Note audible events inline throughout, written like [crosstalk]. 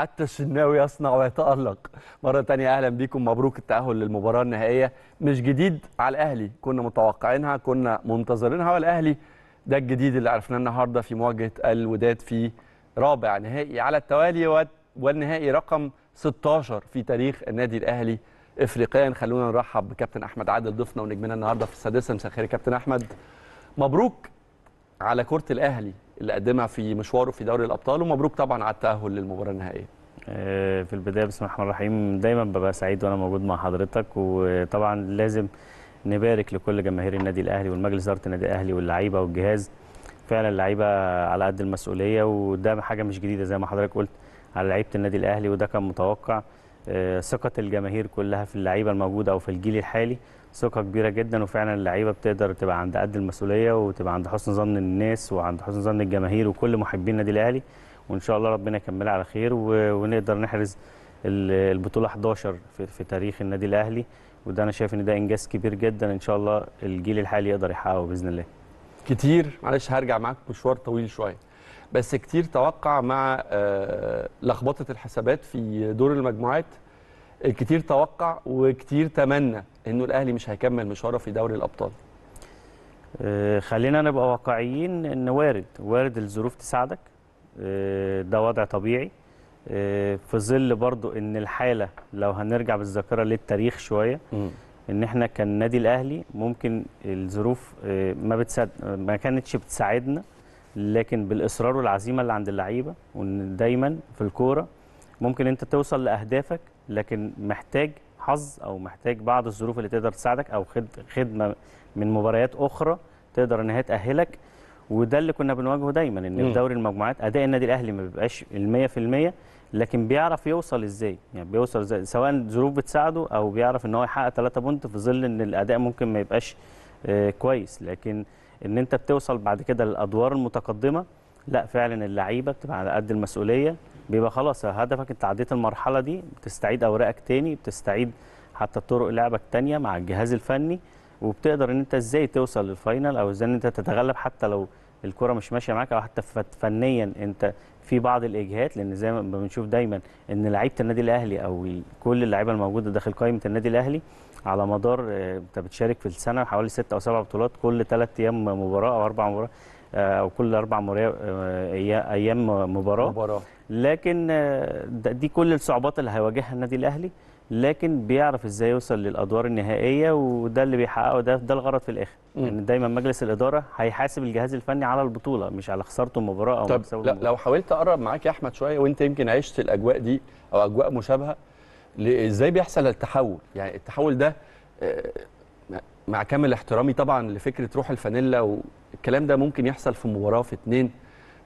حتى الشناوي يصنع ويتألق مرة تانية أهلا بيكم مبروك التأهل للمباراة النهائية مش جديد على الأهلي كنا متوقعينها كنا منتظرينها والأهلي ده الجديد اللي عرفناه النهاردة في مواجهة الوداد في رابع نهائي على التوالي والنهائي رقم 16 في تاريخ النادي الأهلي إفريقيا خلونا نرحب بكابتن أحمد عادل ضيفنا ونجمنا النهاردة في السادسة مساء الخير كابتن أحمد مبروك على كره الاهلي اللي قدمها في مشواره في دوري الابطال ومبروك طبعا على التاهل للمباراه النهائيه آه، في البدايه بسم الله الرحمن الرحيم دايما ببقى سعيد وانا موجود مع حضرتك وطبعا لازم نبارك لكل جماهير النادي الاهلي والمجلس اداره النادي الاهلي واللعيبه والجهاز فعلا اللعيبه على قد المسؤوليه وده حاجه مش جديده زي ما حضرتك قلت على لعيبه النادي الاهلي وده كان متوقع آه، ثقه الجماهير كلها في اللعيبه الموجوده او في الجيل الحالي ثقه كبيره جدا وفعلا اللعيبه بتقدر تبقى عند قد المسؤوليه وتبقى عند حسن ظن الناس وعند حسن ظن الجماهير وكل محبين النادي الاهلي وان شاء الله ربنا يكملها على خير ونقدر نحرز البطوله 11 في, في تاريخ النادي الاهلي وده انا شايف ان ده انجاز كبير جدا ان شاء الله الجيل الحالي يقدر يحققه باذن الله كتير معلش هرجع معاك مشوار طويل شويه بس كتير توقع مع آه، لخبطه الحسابات في دور المجموعات الكتير توقع وكتير تمنى انه الاهلي مش هيكمل مشواره في دوري الابطال آه، خلينا نبقى واقعيين ان وارد وارد الظروف تساعدك آه، ده وضع طبيعي آه، في ظل برضو ان الحاله لو هنرجع بالذاكره للتاريخ شويه ان احنا كان نادي الاهلي ممكن الظروف ما بتساعد ما كانتش بتساعدنا لكن بالاصرار والعزيمه اللي عند اللعيبه وان دايما في الكوره ممكن انت توصل لاهدافك لكن محتاج حظ او محتاج بعض الظروف اللي تقدر تساعدك او خدمه من مباريات اخرى تقدر ان هي تاهلك وده اللي كنا بنواجهه دايما ان في دوري المجموعات اداء النادي الاهلي ما بيبقاش ال 100% لكن بيعرف يوصل ازاي يعني بيوصل ازاي سواء ظروف بتساعده او بيعرف ان هو يحقق 3 بونت في ظل ان الاداء ممكن ما يبقاش آه، كويس لكن ان انت بتوصل بعد كده للادوار المتقدمه لا فعلا اللعيبه بتبقى على قد المسؤوليه بيبقى خلاص هدفك انت عديت المرحله دي بتستعيد اوراقك تاني بتستعيد حتى طرق لعبك تانية مع الجهاز الفني وبتقدر ان انت ازاي توصل للفاينل او ازاي ان انت تتغلب حتى لو الكره مش ماشيه معاك او حتى فنيا انت في بعض الاجهات لان زي ما بنشوف دايما ان لعيبه النادي الاهلي او كل اللعيبه الموجوده داخل قائمه النادي الاهلي على مدار آه، انت بتشارك في السنه حوالي ست او سبع بطولات كل ثلاث ايام مباراه او اربع مباريات او آه، كل اربع آه، ايام مباراه مباراه لكن آه، دي كل الصعوبات اللي هيواجهها النادي الاهلي لكن بيعرف ازاي يوصل للادوار النهائيه وده اللي بيحققه ده ده الغرض في الاخر ان يعني دايما مجلس الاداره هيحاسب الجهاز الفني على البطوله مش على خسارته المباراه او طب لا لو حاولت اقرب معاك يا احمد شويه وانت يمكن عشت الاجواء دي او اجواء مشابهه ازاي بيحصل التحول يعني التحول ده مع كامل احترامي طبعا لفكره روح الفانيلا والكلام ده ممكن يحصل في مباراه في اتنين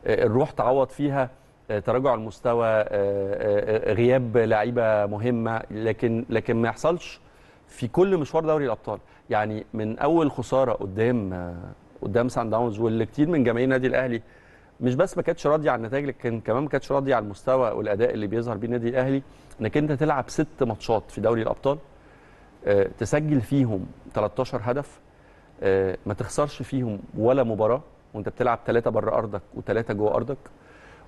آه، الروح تعوض فيها آه، تراجع المستوى آه، غياب لعيبه مهمه لكن لكن ما يحصلش في كل مشوار دوري الابطال يعني من اول خساره قدام قدام سان داونز واللي كتير من جماهير النادي الاهلي مش بس ما كانتش راضيه عن النتائج لكن كمان ما كانتش راضيه عن المستوى والاداء اللي بيظهر بيه النادي الاهلي انك انت تلعب ست ماتشات في دوري الابطال آه، تسجل فيهم 13 هدف آه، ما تخسرش فيهم ولا مباراه وانت بتلعب ثلاثه بره ارضك وثلاثه جوه ارضك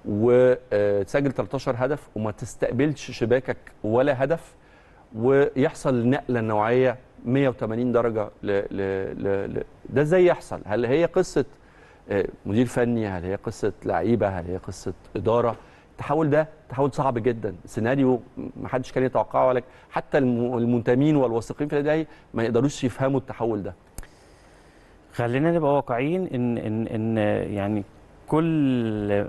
وتسجل 13 هدف وما تستقبلش شباكك ولا هدف ويحصل نقله نوعيه 180 درجه ل... ل... ل... ده ازاي يحصل؟ هل هي قصه آه، مدير فني؟ هل هي قصه لعيبه؟ هل هي قصه اداره؟ التحول ده تحول صعب جدا سيناريو ما حدش كان يتوقعه ولا حتى المنتمين والواثقين في النادي ما يقدروش يفهموا التحول ده خلينا نبقى واقعيين ان ان ان يعني كل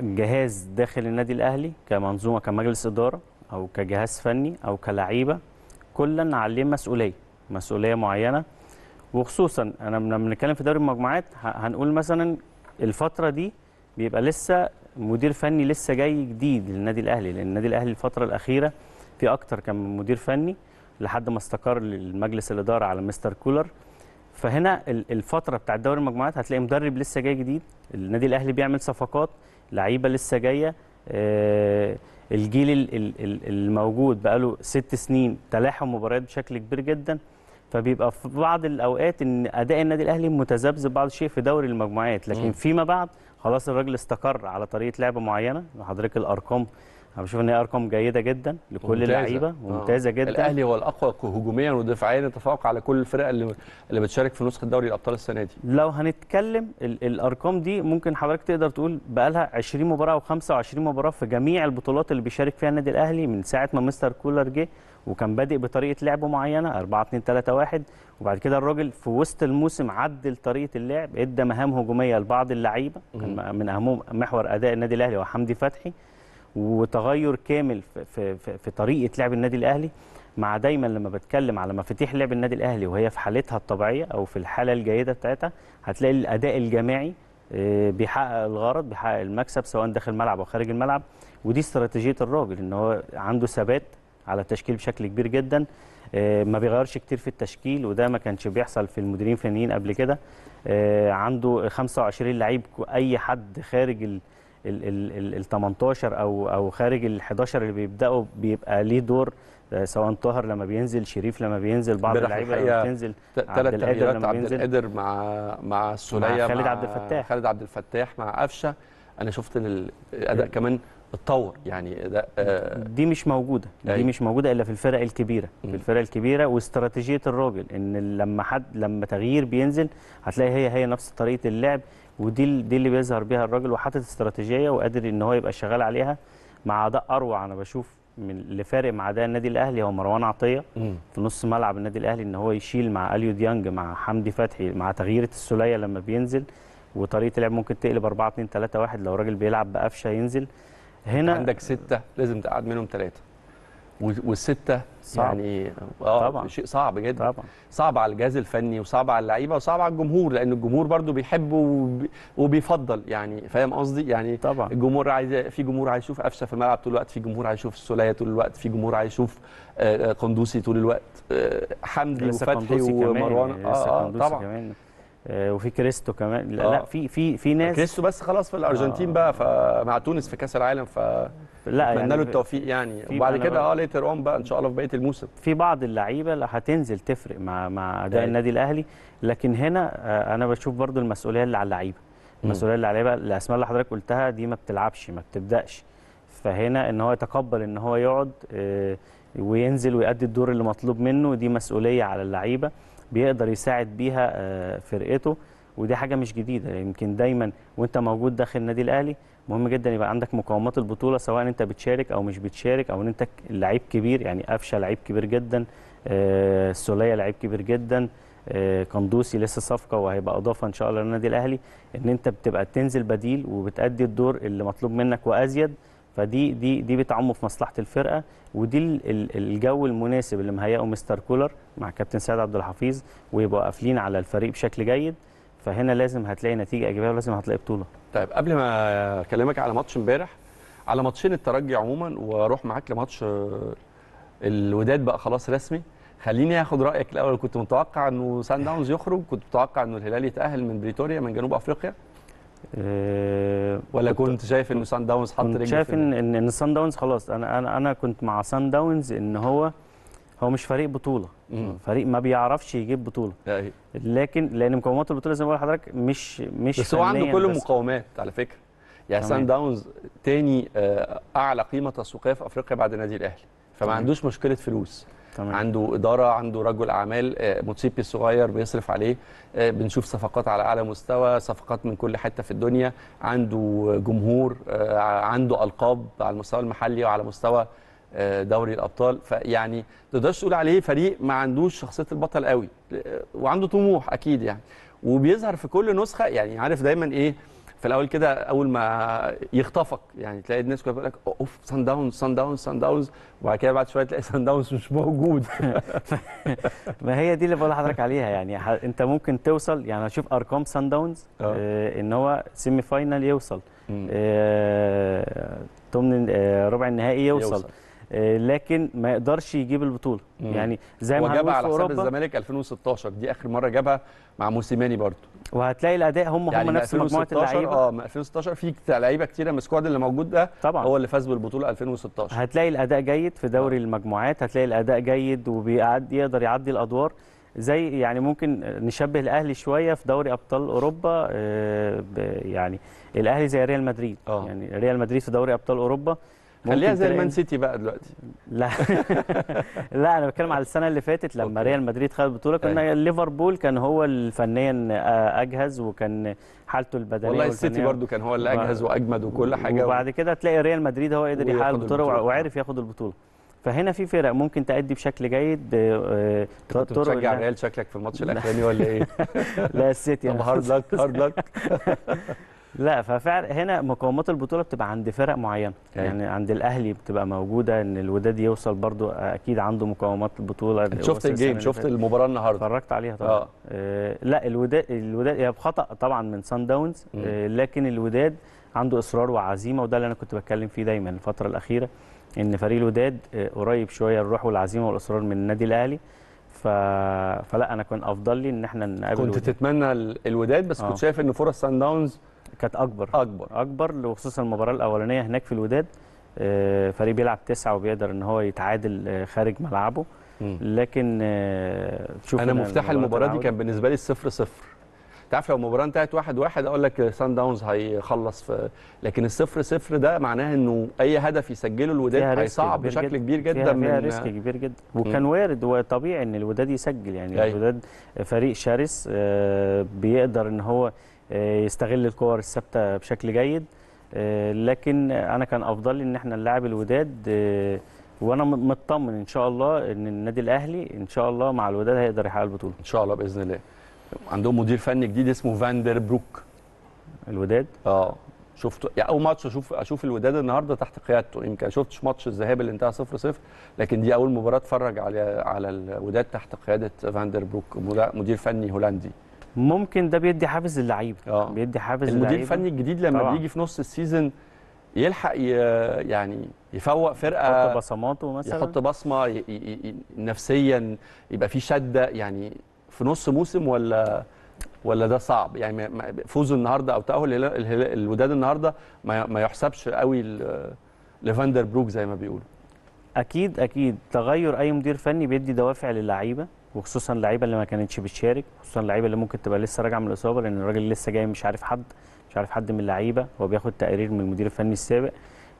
جهاز داخل النادي الاهلي كمنظومه كمجلس اداره او كجهاز فني او كلعيبه كلا عليه مسؤوليه مسؤوليه معينه وخصوصا انا لما بنتكلم في دوري المجموعات هنقول مثلا الفتره دي بيبقى لسه مدير فني لسه جاي جديد للنادي الاهلي لان النادي الاهلي الفتره الاخيره في اكتر كان من مدير فني لحد ما استقر المجلس الاداره على مستر كولر فهنا الفتره بتاع دوري المجموعات هتلاقي مدرب لسه جاي جديد النادي الاهلي بيعمل صفقات لعيبه لسه جايه آه، الجيل الموجود بقاله ست سنين تلاحم مباريات بشكل كبير جدا فبيبقى في بعض الاوقات ان اداء النادي الاهلي متذبذب بعض الشيء في دوري المجموعات لكن فيما بعد خلاص الراجل استقر على طريقه لعب معينه حضرتك الارقام انا بشوف ان هي ارقام جيده جدا لكل اللعيبه آه. ممتازه جدا الاهلي هو الاقوى هجوميا ودفاعيا يتفوق على كل الفرق اللي اللي بتشارك في نسخه دوري الابطال السنه دي لو هنتكلم ال الارقام دي ممكن حضرتك تقدر تقول بقى لها 20 مباراه او 25 مباراه في جميع البطولات اللي بيشارك فيها النادي الاهلي من ساعه ما مستر كولر جه وكان بادئ بطريقه لعب معينه 4 2 3 1 وبعد كده الراجل في وسط الموسم عدل طريقه اللعب ادى مهام هجوميه لبعض اللعيبه من اهمهم محور اداء النادي الاهلي هو حمدي فتحي وتغير كامل في, في, في طريقه لعب النادي الاهلي مع دايما لما بتكلم على مفاتيح لعب النادي الاهلي وهي في حالتها الطبيعيه او في الحاله الجيده بتاعتها هتلاقي الاداء الجماعي آه، بيحقق الغرض بيحقق المكسب سواء داخل الملعب او خارج الملعب ودي استراتيجيه الراجل ان هو عنده ثبات على التشكيل بشكل كبير جدا آه، ما بيغيرش كتير في التشكيل وده ما كانش بيحصل في المديرين الفنيين قبل كده آه، عنده 25 لعيب اي حد خارج ال ال 18 او او خارج ال 11 اللي بيبداوا بيبقى ليه دور آه، سواء طاهر لما بينزل شريف لما بينزل بعض اللعيبه لما بتنزل ثلاث تغييرات عبد القادر مع مع السوليه مع خالد عبد الفتاح خالد عبد الفتاح مع قفشه انا شفت الاداء إيه. كمان اتطور يعني ده آه دي مش موجوده دي أي. أيوة. مش موجوده الا في الفرق الكبيره م. في الفرق الكبيره واستراتيجيه الراجل ان لما حد لما تغيير بينزل هتلاقي هي هي نفس طريقه اللعب ودي دي اللي بيظهر بيها الراجل وحاطط استراتيجيه وقادر ان هو يبقى شغال عليها مع اداء اروع انا بشوف من اللي فارق مع ده النادي الاهلي هو مروان عطيه م. في نص ملعب النادي الاهلي ان هو يشيل مع اليو ديانج مع حمدي فتحي مع تغييره السوليه لما بينزل وطريقه اللعب ممكن تقلب 4 2 3 1 لو راجل بيلعب بقفشه ينزل هنا عندك سته لازم تقعد منهم ثلاثه والسته صعب. يعني اه طبعا. شيء صعب جدا طبعا. صعب على الجهاز الفني وصعب على اللعيبه وصعب على الجمهور لان الجمهور برضو بيحبه وبيفضل يعني فاهم قصدي يعني طبعا. الجمهور عايز في جمهور عايز يشوف قفشه في الملعب طول الوقت في جمهور عايز يشوف السوليه طول الوقت في جمهور عايز يشوف آه، قندوسي طول الوقت آه، حمدي وفتحي ومروان اه, آه طبعا كمان. آه، وفي كريستو كمان لا, آه. لا في في في ناس كريستو بس خلاص في الارجنتين آه. بقى فمع تونس في كاس العالم ف لا يعني له التوفيق يعني وبعد كده اه ليتر اون بقى ان شاء الله في بقيه الموسم في بعض اللعيبه هتنزل تفرق مع مع اداء أيوة. النادي الاهلي لكن هنا انا بشوف برضو المسؤوليه اللي على اللعيبه المسؤوليه اللي على اللعيبه الاسماء اللي حضرتك قلتها دي ما بتلعبش ما بتبداش فهنا ان هو يتقبل ان هو يقعد وينزل ويأدي الدور اللي مطلوب منه دي مسؤوليه على اللعيبه بيقدر يساعد بيها آه، فرقته ودي حاجه مش جديده يمكن دايما وانت موجود داخل النادي الاهلي مهم جدا يبقى عندك مقومات البطوله سواء انت بتشارك او مش بتشارك او ان انت لعيب كبير يعني قفشه لعيب كبير جدا السوليه آه، لعيب كبير جدا آه، قندوسي لسه صفقه وهيبقى اضافه ان شاء الله للنادي الاهلي ان انت بتبقى تنزل بديل وبتادي الدور اللي مطلوب منك وازيد فدي دي دي بتعم في مصلحه الفرقه ودي الجو المناسب اللي مهيئه مستر كولر مع كابتن سعد عبد الحفيظ ويبقوا قافلين على الفريق بشكل جيد فهنا لازم هتلاقي نتيجه ايجابيه ولازم هتلاقي بطوله. طيب قبل ما اكلمك على ماتش امبارح على ماتشين الترجي عموما واروح معاك لماتش آه، الوداد بقى خلاص رسمي خليني اخد رايك الاول كنت متوقع انه سان داونز يخرج كنت متوقع انه الهلال يتاهل من بريتوريا من جنوب افريقيا آه، ولا كنت شايف ان سان داونز حط رجله شايف ان ان, إن سان داونز خلاص انا انا انا كنت مع سان داونز ان هو هو مش فريق بطوله مم. فريق ما بيعرفش يجيب بطوله لكن لان مقومات البطوله زي ما بقول لحضرتك مش مش بس هو عنده كل المقومات على فكره يعني سان داونز تاني آه، اعلى قيمه تسويقيه في افريقيا بعد النادي الاهلي فما عندوش مشكله فلوس تمام. عنده اداره عنده رجل اعمال آه، موتسيبي الصغير بيصرف عليه آه، بنشوف صفقات على اعلى مستوى صفقات من كل حته في الدنيا عنده جمهور آه، عنده القاب على المستوى المحلي وعلى مستوى دوري الابطال فيعني تقدرش تقول عليه فريق ما عندوش شخصيه البطل قوي وعنده طموح اكيد يعني وبيظهر في كل نسخه يعني عارف دايما ايه في الاول كده اول ما يخطفك يعني تلاقي الناس كلها بتقول لك اوف سان داونز سان داونز سان داونز وبعد كده بعد شويه تلاقي سان داونز [laughs] مش موجود [laughs] ما هي دي اللي بقول لحضرتك عليها يعني انت ممكن توصل يعني اشوف ارقام سان آه. داونز آه ان هو سيمي فاينال يوصل ثمن آه،, آه... ربع النهائي يوصل, يوصل. آه، لكن ما يقدرش يجيب البطوله مم. يعني زي ما جابها على حساب الزمالك 2016 دي اخر مره جابها مع موسيماني برده وهتلاقي الاداء هم يعني هم نفس مجموعه اللعيبه اه 2016 في لعيبه كتيره من السكواد اللي موجود ده طبعا هو اللي فاز بالبطوله 2016 هتلاقي الاداء جيد في دوري آه. المجموعات هتلاقي الاداء جيد يقدر يعدي الادوار زي يعني ممكن نشبه الاهلي شويه في دوري ابطال اوروبا آه، يعني الاهلي زي ريال مدريد أوه. يعني ريال مدريد في دوري ابطال اوروبا خليها زي المان سيتي بقى دلوقتي لا [laughs] لا انا بتكلم على السنه اللي فاتت لما ريال مدريد خد البطوله كنا أيوه. ليفربول كان هو الفنيا آه، اجهز وكان حالته البدنيه والله السيتي برده كان هو اللي اجهز واجمد وكل حاجه وبعد كده تلاقي ريال مدريد هو قدر يحقق البطوله وعرف ياخد البطوله فهنا في فرق ممكن تأدي بشكل جيد آه، كنت بتشجع الريال شكلك في الماتش [laughs] الاخراني ولا ايه؟ [laughs] لا السيتي هارد لك هارد لك لا ففعلا هنا مقومات البطوله بتبقى عند فرق معينه أيوة. يعني عند الاهلي بتبقى موجوده ان الوداد يوصل برضو اكيد عنده مقومات البطوله شفت الجيم شفت المباراه النهارده اتفرجت عليها طبعا آه. آه لا الوداد الوداد هي بخطا طبعا من سان داونز آه لكن الوداد عنده اصرار وعزيمه وده اللي انا كنت بتكلم فيه دايما الفتره الاخيره ان فريق الوداد آه قريب شويه الروح والعزيمه والاصرار من النادي الاهلي ف... فلا انا كان افضل لي ان احنا نقابل كنت الوداد. تتمنى الوداد بس آه. كنت شايف ان فرص سان داونز كانت اكبر اكبر اكبر وخصوصا المباراه الاولانيه هناك في الوداد آه، فريق بيلعب تسعه وبيقدر ان هو يتعادل آه، خارج ملعبه لكن آه، شوف انا مفتاح المباراه دي كان بالنسبه لي الصفر صفر تعرف لو المباراه انتهت واحد واحد اقول لك سان داونز هيخلص في لكن الصفر صفر ده معناه انه اي هدف يسجله الوداد هيصعب بشكل كبير جدا فيها, فيها من ريسك كبير جدا وكان مم. وارد وطبيعي ان الوداد يسجل يعني أي. أيوة. الوداد فريق شرس بيقدر ان هو آه، يستغل الكور الثابته بشكل جيد آه، لكن انا كان افضل ان احنا نلاعب الوداد آه، وانا مطمن ان شاء الله ان النادي الاهلي ان شاء الله مع الوداد هيقدر يحقق البطوله ان شاء الله باذن الله عندهم مدير فني جديد اسمه فاندر بروك الوداد اه شفت يعني اول ماتش اشوف اشوف الوداد النهارده تحت قيادته يمكن شفتش ماتش الذهاب اللي انتهى 0 0 لكن دي اول مباراه اتفرج على على الوداد تحت قياده فاندر بروك مدير فني هولندي ممكن ده بيدي حافز للعيبه آه. بيدي حافز للعيبه المدير الفني الجديد لما طبعا. بيجي في نص السيزون يلحق يعني يفوق فرقه يحط بصماته مثلا يحط بصمه ي... ي... ي... نفسيا يبقى في شده يعني في نص موسم ولا ولا ده صعب يعني فوز النهارده او تاهل الوداد النهارده ما, ما يحسبش قوي ليفاندر بروك زي ما بيقولوا اكيد اكيد تغير اي مدير فني بيدي دوافع للعيبه وخصوصا اللعيبه اللي ما كانتش بتشارك خصوصا اللعيبه اللي ممكن تبقى لسه راجعه من الاصابه لان الراجل لسه جاي مش عارف حد مش عارف حد من اللعيبه هو بياخد تقارير من المدير الفني السابق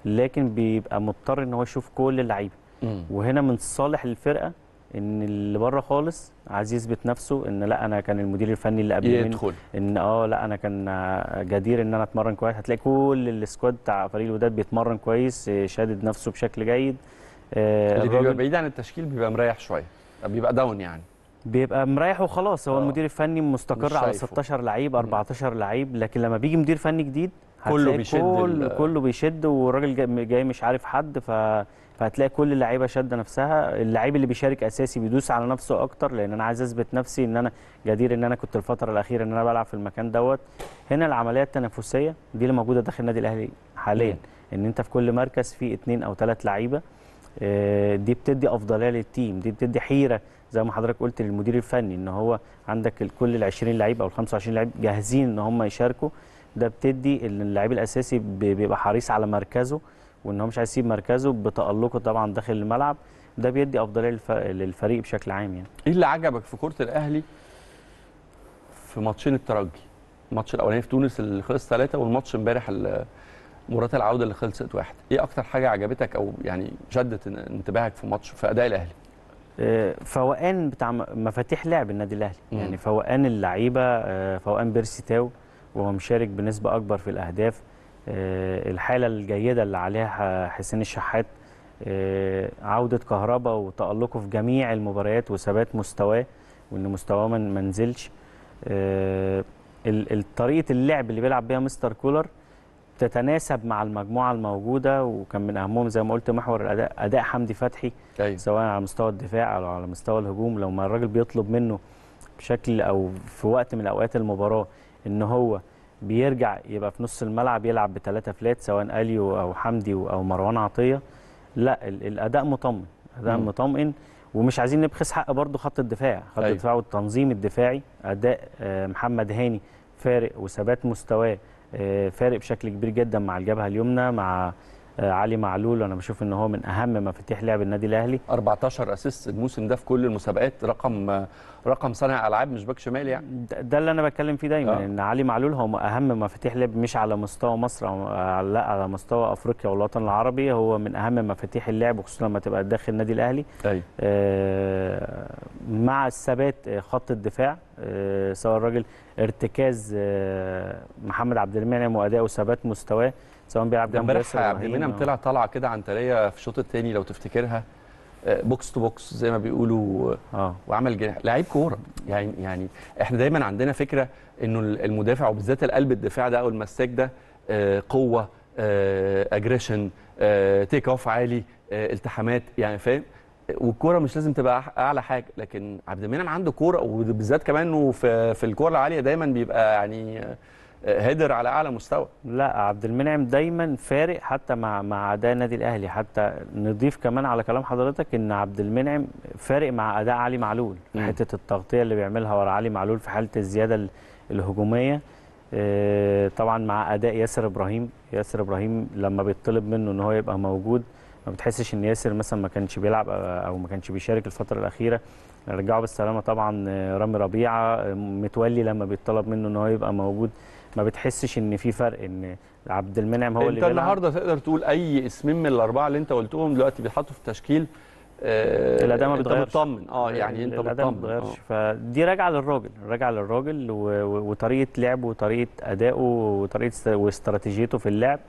لكن بيبقى مضطر ان هو يشوف كل اللعيبه وهنا من صالح الفرقه ان اللي بره خالص عايز يثبت نفسه ان لا انا كان المدير الفني اللي قبل يدخل ان اه لا انا كان جدير ان انا اتمرن كويس هتلاقي كل السكواد بتاع فريق الوداد بيتمرن كويس شادد نفسه بشكل جيد آه اللي بيبقى بعيد عن التشكيل بيبقى مريح شويه بيبقى داون يعني بيبقى مريح وخلاص هو أوه. المدير الفني مستقر على 16 لعيب 14 لعيب لكن لما بيجي مدير فني جديد كله بيشد كل كله بيشد والراجل جاي مش عارف حد ف فهتلاقي كل اللعيبه شاده نفسها اللعيب اللي بيشارك اساسي بيدوس على نفسه اكتر لان انا عايز اثبت نفسي ان انا جدير ان انا كنت الفتره الاخيره ان انا بلعب في المكان دوت هنا العمليه التنافسيه دي اللي موجوده داخل النادي الاهلي حاليا ان انت في كل مركز في اثنين او ثلاث لعيبه آه، دي بتدي افضليه للتيم دي بتدي حيره زي ما حضرتك قلت للمدير الفني ان هو عندك كل ال 20 لعيب او ال 25 لعيب جاهزين ان هم يشاركوا ده بتدي اللعيب الاساسي بيبقى حريص على مركزه وان هو مش عايز يسيب مركزه بتالقه طبعا داخل الملعب ده بيدي افضليه للفريق بشكل عام يعني ايه اللي عجبك في كره الاهلي في ماتشين الترجي الماتش الاولاني في تونس اللي خلص ثلاثه والماتش امبارح اللي مباراه العوده اللي خلصت واحد ايه اكتر حاجه عجبتك او يعني شدت انتباهك في ماتش في اداء الاهلي آه، فوقان بتاع مفاتيح لعب النادي الاهلي يعني فوقان اللعيبه آه، فوقان بيرسي تاو وهو مشارك بنسبه اكبر في الاهداف آه، الحاله الجيده اللي عليها حسين الشحات عوده كهربا وتالقه في جميع المباريات وثبات مستواه وان مستواه ما نزلش طريقه اللعب اللي بيلعب بيها مستر كولر تتناسب مع المجموعه الموجوده وكان من اهمهم زي ما قلت محور الاداء اداء حمدي فتحي أيوة. سواء على مستوى الدفاع او على مستوى الهجوم لو ما الراجل بيطلب منه بشكل او في وقت من اوقات المباراه ان هو بيرجع يبقى في نص الملعب يلعب بثلاثه فلات سواء اليو او حمدي او مروان عطيه لا الاداء مطمن اداء م. مطمئن ومش عايزين نبخس حق برضه خط الدفاع خط أيوة. الدفاع والتنظيم الدفاعي اداء آه، محمد هاني فارق وثبات مستواه آه، فارق بشكل كبير جدا مع الجبهه اليمنى مع آه، علي معلول انا بشوف ان هو من اهم مفاتيح لعب النادي الاهلي 14 اسيست الموسم ده في كل المسابقات رقم رقم صانع العاب مش باك شمال يعني ده اللي انا بتكلم فيه دايما آه. ان علي معلول هو اهم مفاتيح لعب مش على مستوى مصر او آه، لا على مستوى افريقيا والوطن العربي هو من اهم مفاتيح اللعب وخصوصا لما تبقى داخل النادي الاهلي أي. أيوه. آه مع الثبات آه، خط الدفاع آه سواء الراجل ارتكاز آه محمد عبد المنعم واداؤه ثبات مستواه سواء بيلعب جنب ياسر امبارح طلع طلعه كده عنتريه في الشوط الثاني لو تفتكرها بوكس تو بوكس زي ما بيقولوا آه. وعمل جناح لعيب كوره يعني يعني احنا دايما عندنا فكره انه المدافع وبالذات القلب الدفاع ده او المساك ده آه، قوه اجريشن تيك اوف عالي آه، التحامات يعني فاهم والكوره مش لازم تبقى اعلى حاجه لكن عبد المنعم عنده كوره وبالذات كمان انه في الكوره العاليه دايما بيبقى يعني آه، هدر على اعلى مستوى لا عبد المنعم دايما فارق حتى مع مع اداء النادي الاهلي حتى نضيف كمان على كلام حضرتك ان عبد المنعم فارق مع اداء علي معلول م. حته التغطيه اللي بيعملها ورا علي معلول في حاله الزياده الهجوميه آه، طبعا مع اداء ياسر ابراهيم ياسر ابراهيم لما بيطلب منه ان هو يبقى موجود ما بتحسش ان ياسر مثلا ما كانش بيلعب آه، او ما كانش بيشارك الفتره الاخيره رجعه بالسلامه طبعا آه، رامي ربيعه متولي لما بيطلب منه ان هو يبقى موجود ما بتحسش ان في فرق ان عبد المنعم هو انت اللي انت النهارده تقدر تقول اي اسمين من الاربعه اللي انت قلتهم دلوقتي بيتحطوا في التشكيل آه الاداء ما بيتغيرش انت بتطمن اه يعني, يعني انت بتطمن ما بيتغيرش آه. فدي راجعه للراجل راجعه للراجل وطريقه لعبه وطريقه ادائه وطريقه واستراتيجيته في اللعب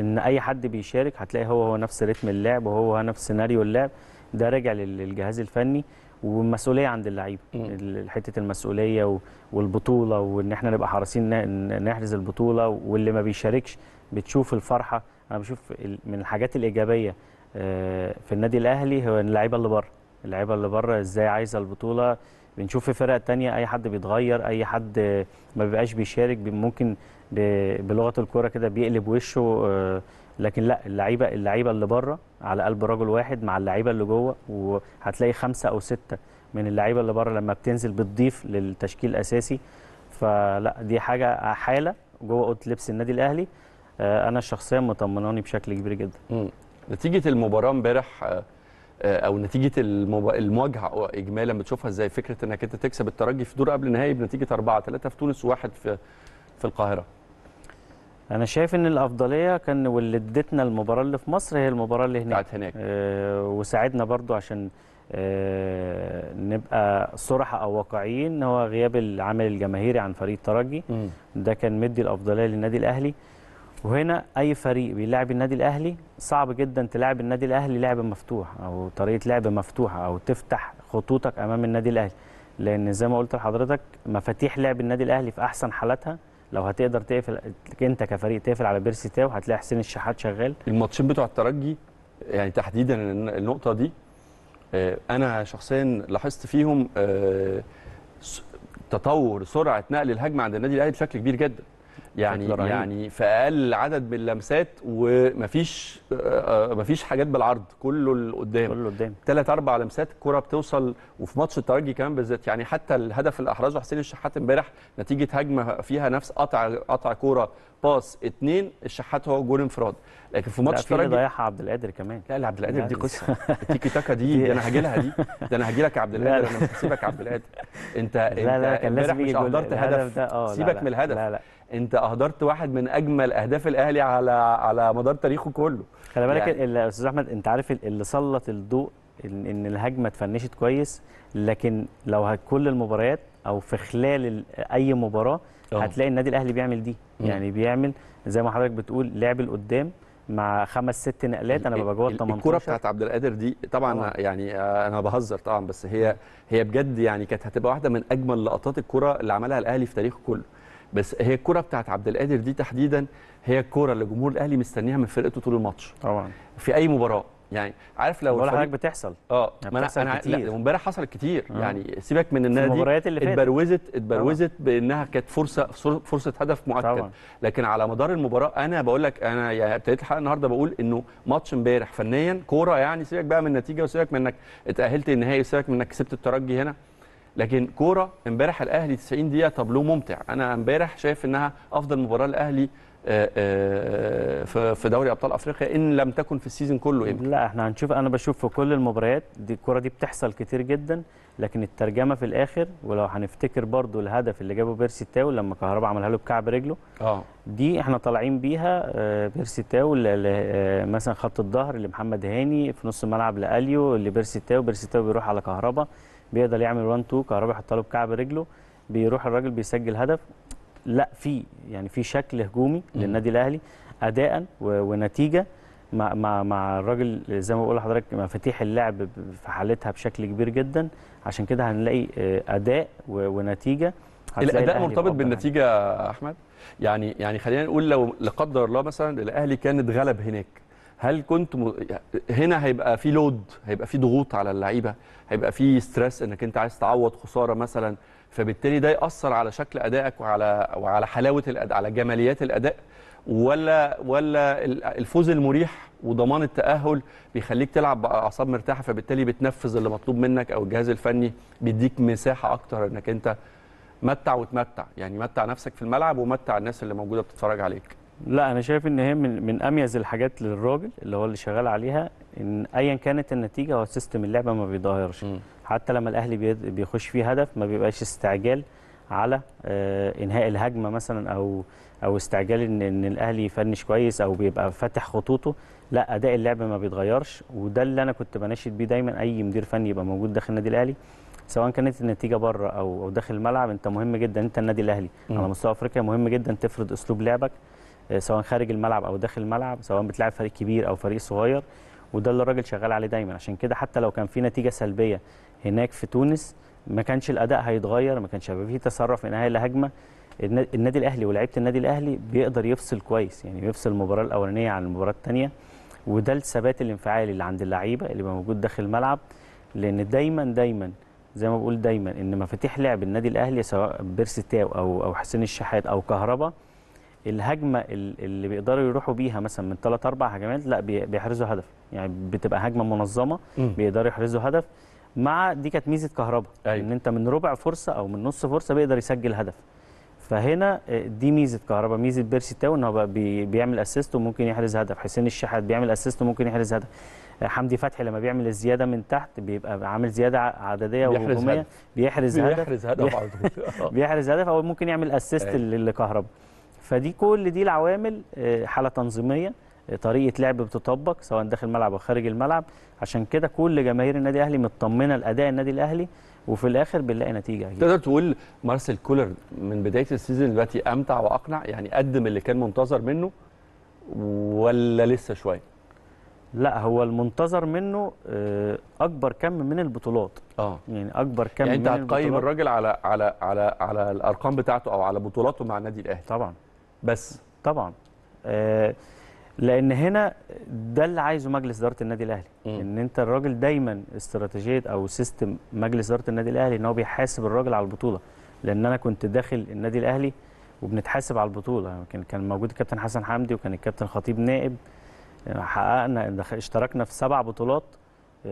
ان اي حد بيشارك هتلاقي هو هو نفس رتم اللعب وهو نفس سيناريو اللعب ده راجع للجهاز الفني والمسؤوليه عند اللعيبه حته المسؤوليه والبطوله وان احنا نبقى حريصين نحرز البطوله واللي ما بيشاركش بتشوف الفرحه انا بشوف من الحاجات الايجابيه آه، في النادي الاهلي هو اللعيبه اللي بره اللعيبه اللي بره ازاي عايزه البطوله بنشوف في فرق تانية اي حد بيتغير اي حد ما بيبقاش بيشارك ممكن بلغه الكوره كده بيقلب وشه آه، لكن لا اللعيبه اللعيبه اللي بره على قلب رجل واحد مع اللعيبه اللي جوه وهتلاقي خمسه او سته من اللعيبه اللي بره لما بتنزل بتضيف للتشكيل الاساسي فلا دي حاجه حاله جوه اوضه لبس النادي الاهلي آه، انا شخصيا مطمناني بشكل كبير جدا نتيجه المباراه امبارح آه، آه، او نتيجه المواجهه اجمالا بتشوفها ازاي فكره انك انت تكسب الترجي في دور قبل النهائي بنتيجه 4 3 في تونس وواحد في في القاهره انا شايف ان الافضليه كان واللي ادتنا المباراه اللي في مصر هي المباراه اللي هناك بتاعت هناك آه وساعدنا برضو عشان آه نبقى صراحة او واقعيين هو غياب العمل الجماهيري عن فريق الترجي ده كان مدي الافضليه للنادي الاهلي وهنا اي فريق بيلاعب النادي الاهلي صعب جدا تلاعب النادي الاهلي لعب مفتوح او طريقه لعب مفتوحه او تفتح خطوطك امام النادي الاهلي لان زي ما قلت لحضرتك مفاتيح لعب النادي الاهلي في احسن حالاتها لو هتقدر تقفل انت كفريق تقفل على بيرسي تاو هتلاقي حسين الشحات شغال الماتشين بتوع الترجي يعني تحديدا النقطه دي آه، انا شخصيا لاحظت فيهم آه، تطور سرعه نقل الهجمه عند النادي الاهلي بشكل كبير جدا يعني يعني في اقل عدد من اللمسات ومفيش آه، آه، مفيش حاجات بالعرض كله قدام كله قدام ثلاث اربع لمسات الكره بتوصل وفي ماتش الترجي كمان بالذات يعني حتى الهدف اللي احرزه حسين الشحات امبارح نتيجه هجمه فيها نفس قطع قطع كوره باس اثنين الشحات هو جول انفراد لكن في ماتش ترجي ضيعها عبد القادر كمان لا لا عبد القادر دي قصه [laughs] التيكي تاكا دي ده انا هاجي لها دي ده انا هاجي لك يا عبد القادر انا هسيبك يا عبد القادر انت انت امبارح مش اهدرت هدف اه، سيبك من الهدف لا لا انت اهدرت واحد من اجمل اهداف الاهلي على على مدار تاريخه كله خلي بالك يعني. يا استاذ احمد انت عارف اللي سلط الضوء ان الهجمه اتفنشت كويس لكن لو كل المباريات او في خلال اي مباراه أوه. هتلاقي النادي الاهلي بيعمل دي يعني بيعمل زي ما حضرتك بتقول لعب لقدام مع خمس ست نقلات انا ببقى جوه ال 18 الكوره بتاعت عبد القادر دي طبعا أوه. يعني آه، انا بهزر طبعا بس هي هي بجد يعني كانت هتبقى واحده من اجمل لقطات الكوره اللي عملها الاهلي في تاريخه كله بس هي الكوره بتاعت عبد القادر دي تحديدا هي الكوره اللي جمهور الاهلي مستنيها من فرقته طول الماتش طبعا في اي مباراه يعني عارف لو الفريق حضرتك بتحصل اه يعني ما انا انا امبارح حصلت كتير آه. يعني سيبك من النادي دي اللي اتبروزت اتبروزت آه. بانها كانت فرصه فرصه هدف مؤكد طبعا. لكن على مدار المباراه انا بقول لك انا يعني ابتديت الحلقه النهارده بقول انه ماتش امبارح فنيا كوره يعني سيبك بقى من النتيجه وسيبك من انك اتاهلت النهائي وسيبك من انك كسبت الترجي هنا لكن كوره امبارح الاهلي 90 دقيقه طب لو ممتع انا امبارح شايف انها افضل مباراه الاهلي آه، آه، في دوري ابطال افريقيا ان لم تكن في السيزون كله إمتى. لا احنا هنشوف انا بشوف في كل المباريات دي الكره دي بتحصل كتير جدا لكن الترجمه في الاخر ولو هنفتكر برضو الهدف اللي جابه بيرسي تاو لما كهربا عملها له بكعب رجله اه دي احنا طالعين بيها آه، بيرسي تاو مثلا خط الظهر لمحمد هاني في نص الملعب لاليو بيرسي تاو بيرسي تاو بيروح على كهربا بيقدر يعمل 1 2 كهربا يحطها له بكعب رجله بيروح الراجل بيسجل هدف لا في يعني في شكل هجومي للنادي الاهلي اداء ونتيجه مع مع مع الراجل زي ما بقول لحضرتك مفاتيح اللعب في حالتها بشكل كبير جدا عشان كده هنلاقي آه، اداء ونتيجه الاداء مرتبط بالنتيجه يا احمد يعني يعني خلينا نقول لو لا قدر الله مثلا الاهلي كان اتغلب هناك هل كنت م... هنا هيبقى في لود هيبقى في ضغوط على اللعيبه هيبقى في ستريس انك انت عايز تعوض خساره مثلا فبالتالي ده ياثر على شكل ادائك وعلى وعلى حلاوه الاداء على جماليات الاداء ولا ولا الفوز المريح وضمان التاهل بيخليك تلعب باعصاب مرتاحه فبالتالي بتنفذ اللي مطلوب منك او الجهاز الفني بيديك مساحه اكتر انك انت متع وتمتع يعني متع نفسك في الملعب ومتع الناس اللي موجوده بتتفرج عليك لا انا شايف ان هي من, من اميز الحاجات للراجل اللي هو اللي شغال عليها ان ايا كانت النتيجه هو سيستم اللعبه ما بيتغيرش حتى لما الاهلي بيخش فيه هدف ما بيبقاش استعجال على آه، انهاء الهجمه مثلا او او استعجال ان ان الاهلي يفنش كويس او بيبقى فاتح خطوطه لا اداء اللعب ما بيتغيرش وده اللي انا كنت بناشد بيه دايما اي مدير فني يبقى موجود داخل النادي الاهلي سواء كانت النتيجه بره او او داخل الملعب انت مهم جدا انت النادي الاهلي م. على مستوى افريقيا مهم جدا تفرض اسلوب لعبك آه، سواء خارج الملعب او داخل الملعب سواء بتلاعب فريق كبير او فريق صغير وده اللي الراجل شغال عليه دايما عشان كده حتى لو كان في نتيجه سلبيه هناك في تونس ما كانش الاداء هيتغير ما كانش هيبقى فيه تصرف من نهايه لهجمه النادي الاهلي ولاعيبه النادي الاهلي بيقدر يفصل كويس يعني بيفصل المباراه الاولانيه عن المباراه الثانيه وده الثبات الانفعالي اللي عند اللعيبه اللي بيبقى موجود داخل الملعب لان دايما دايما زي ما بقول دايما ان مفاتيح لعب النادي الاهلي سواء بيرسي تاو او او حسين الشحات او كهربا الهجمه اللي بيقدروا يروحوا بيها مثلا من ثلاث اربع هجمات لا بيحرزوا هدف يعني بتبقى هجمه منظمه بيقدروا يحرزوا هدف مع دي كانت ميزه كهربا أيوة. ان انت من ربع فرصه او من نص فرصه بيقدر يسجل هدف فهنا آه، دي ميزه كهربا ميزه بيرسي تاو ان هو بيعمل اسيست وممكن يحرز هدف حسين الشحات بيعمل اسيست وممكن يحرز هدف آه، حمدي فتحي لما بيعمل الزياده من تحت بيبقى عامل زياده عدديه وهجوميه بيحرز هدف بيحرز هدف بيحرز هدف [laughs] آه. او ممكن يعمل اسيست أيوة. للكهربا فدي كل دي العوامل حاله تنظيميه طريقه لعب بتطبق سواء داخل الملعب او خارج الملعب عشان كده كل جماهير النادي الاهلي مطمنه لاداء النادي الاهلي وفي الاخر بنلاقي نتيجه تقدر تقول مارسيل كولر من بدايه السيزون دلوقتي امتع واقنع يعني قدم اللي كان منتظر منه ولا لسه شويه لا هو المنتظر منه آه، اكبر كم من البطولات اه يعني اكبر كم يعني انت هتقيم الراجل على على على على الارقام بتاعته او على بطولاته مع النادي الاهلي طبعا بس طبعا آه لان هنا ده اللي عايزه مجلس اداره النادي الاهلي م. ان انت الراجل دايما استراتيجيه او سيستم مجلس اداره النادي الاهلي ان هو بيحاسب الراجل على البطوله لان انا كنت داخل النادي الاهلي وبنتحاسب على البطوله كان كان موجود الكابتن حسن حمدي وكان الكابتن خطيب نائب حققنا اشتركنا في سبع بطولات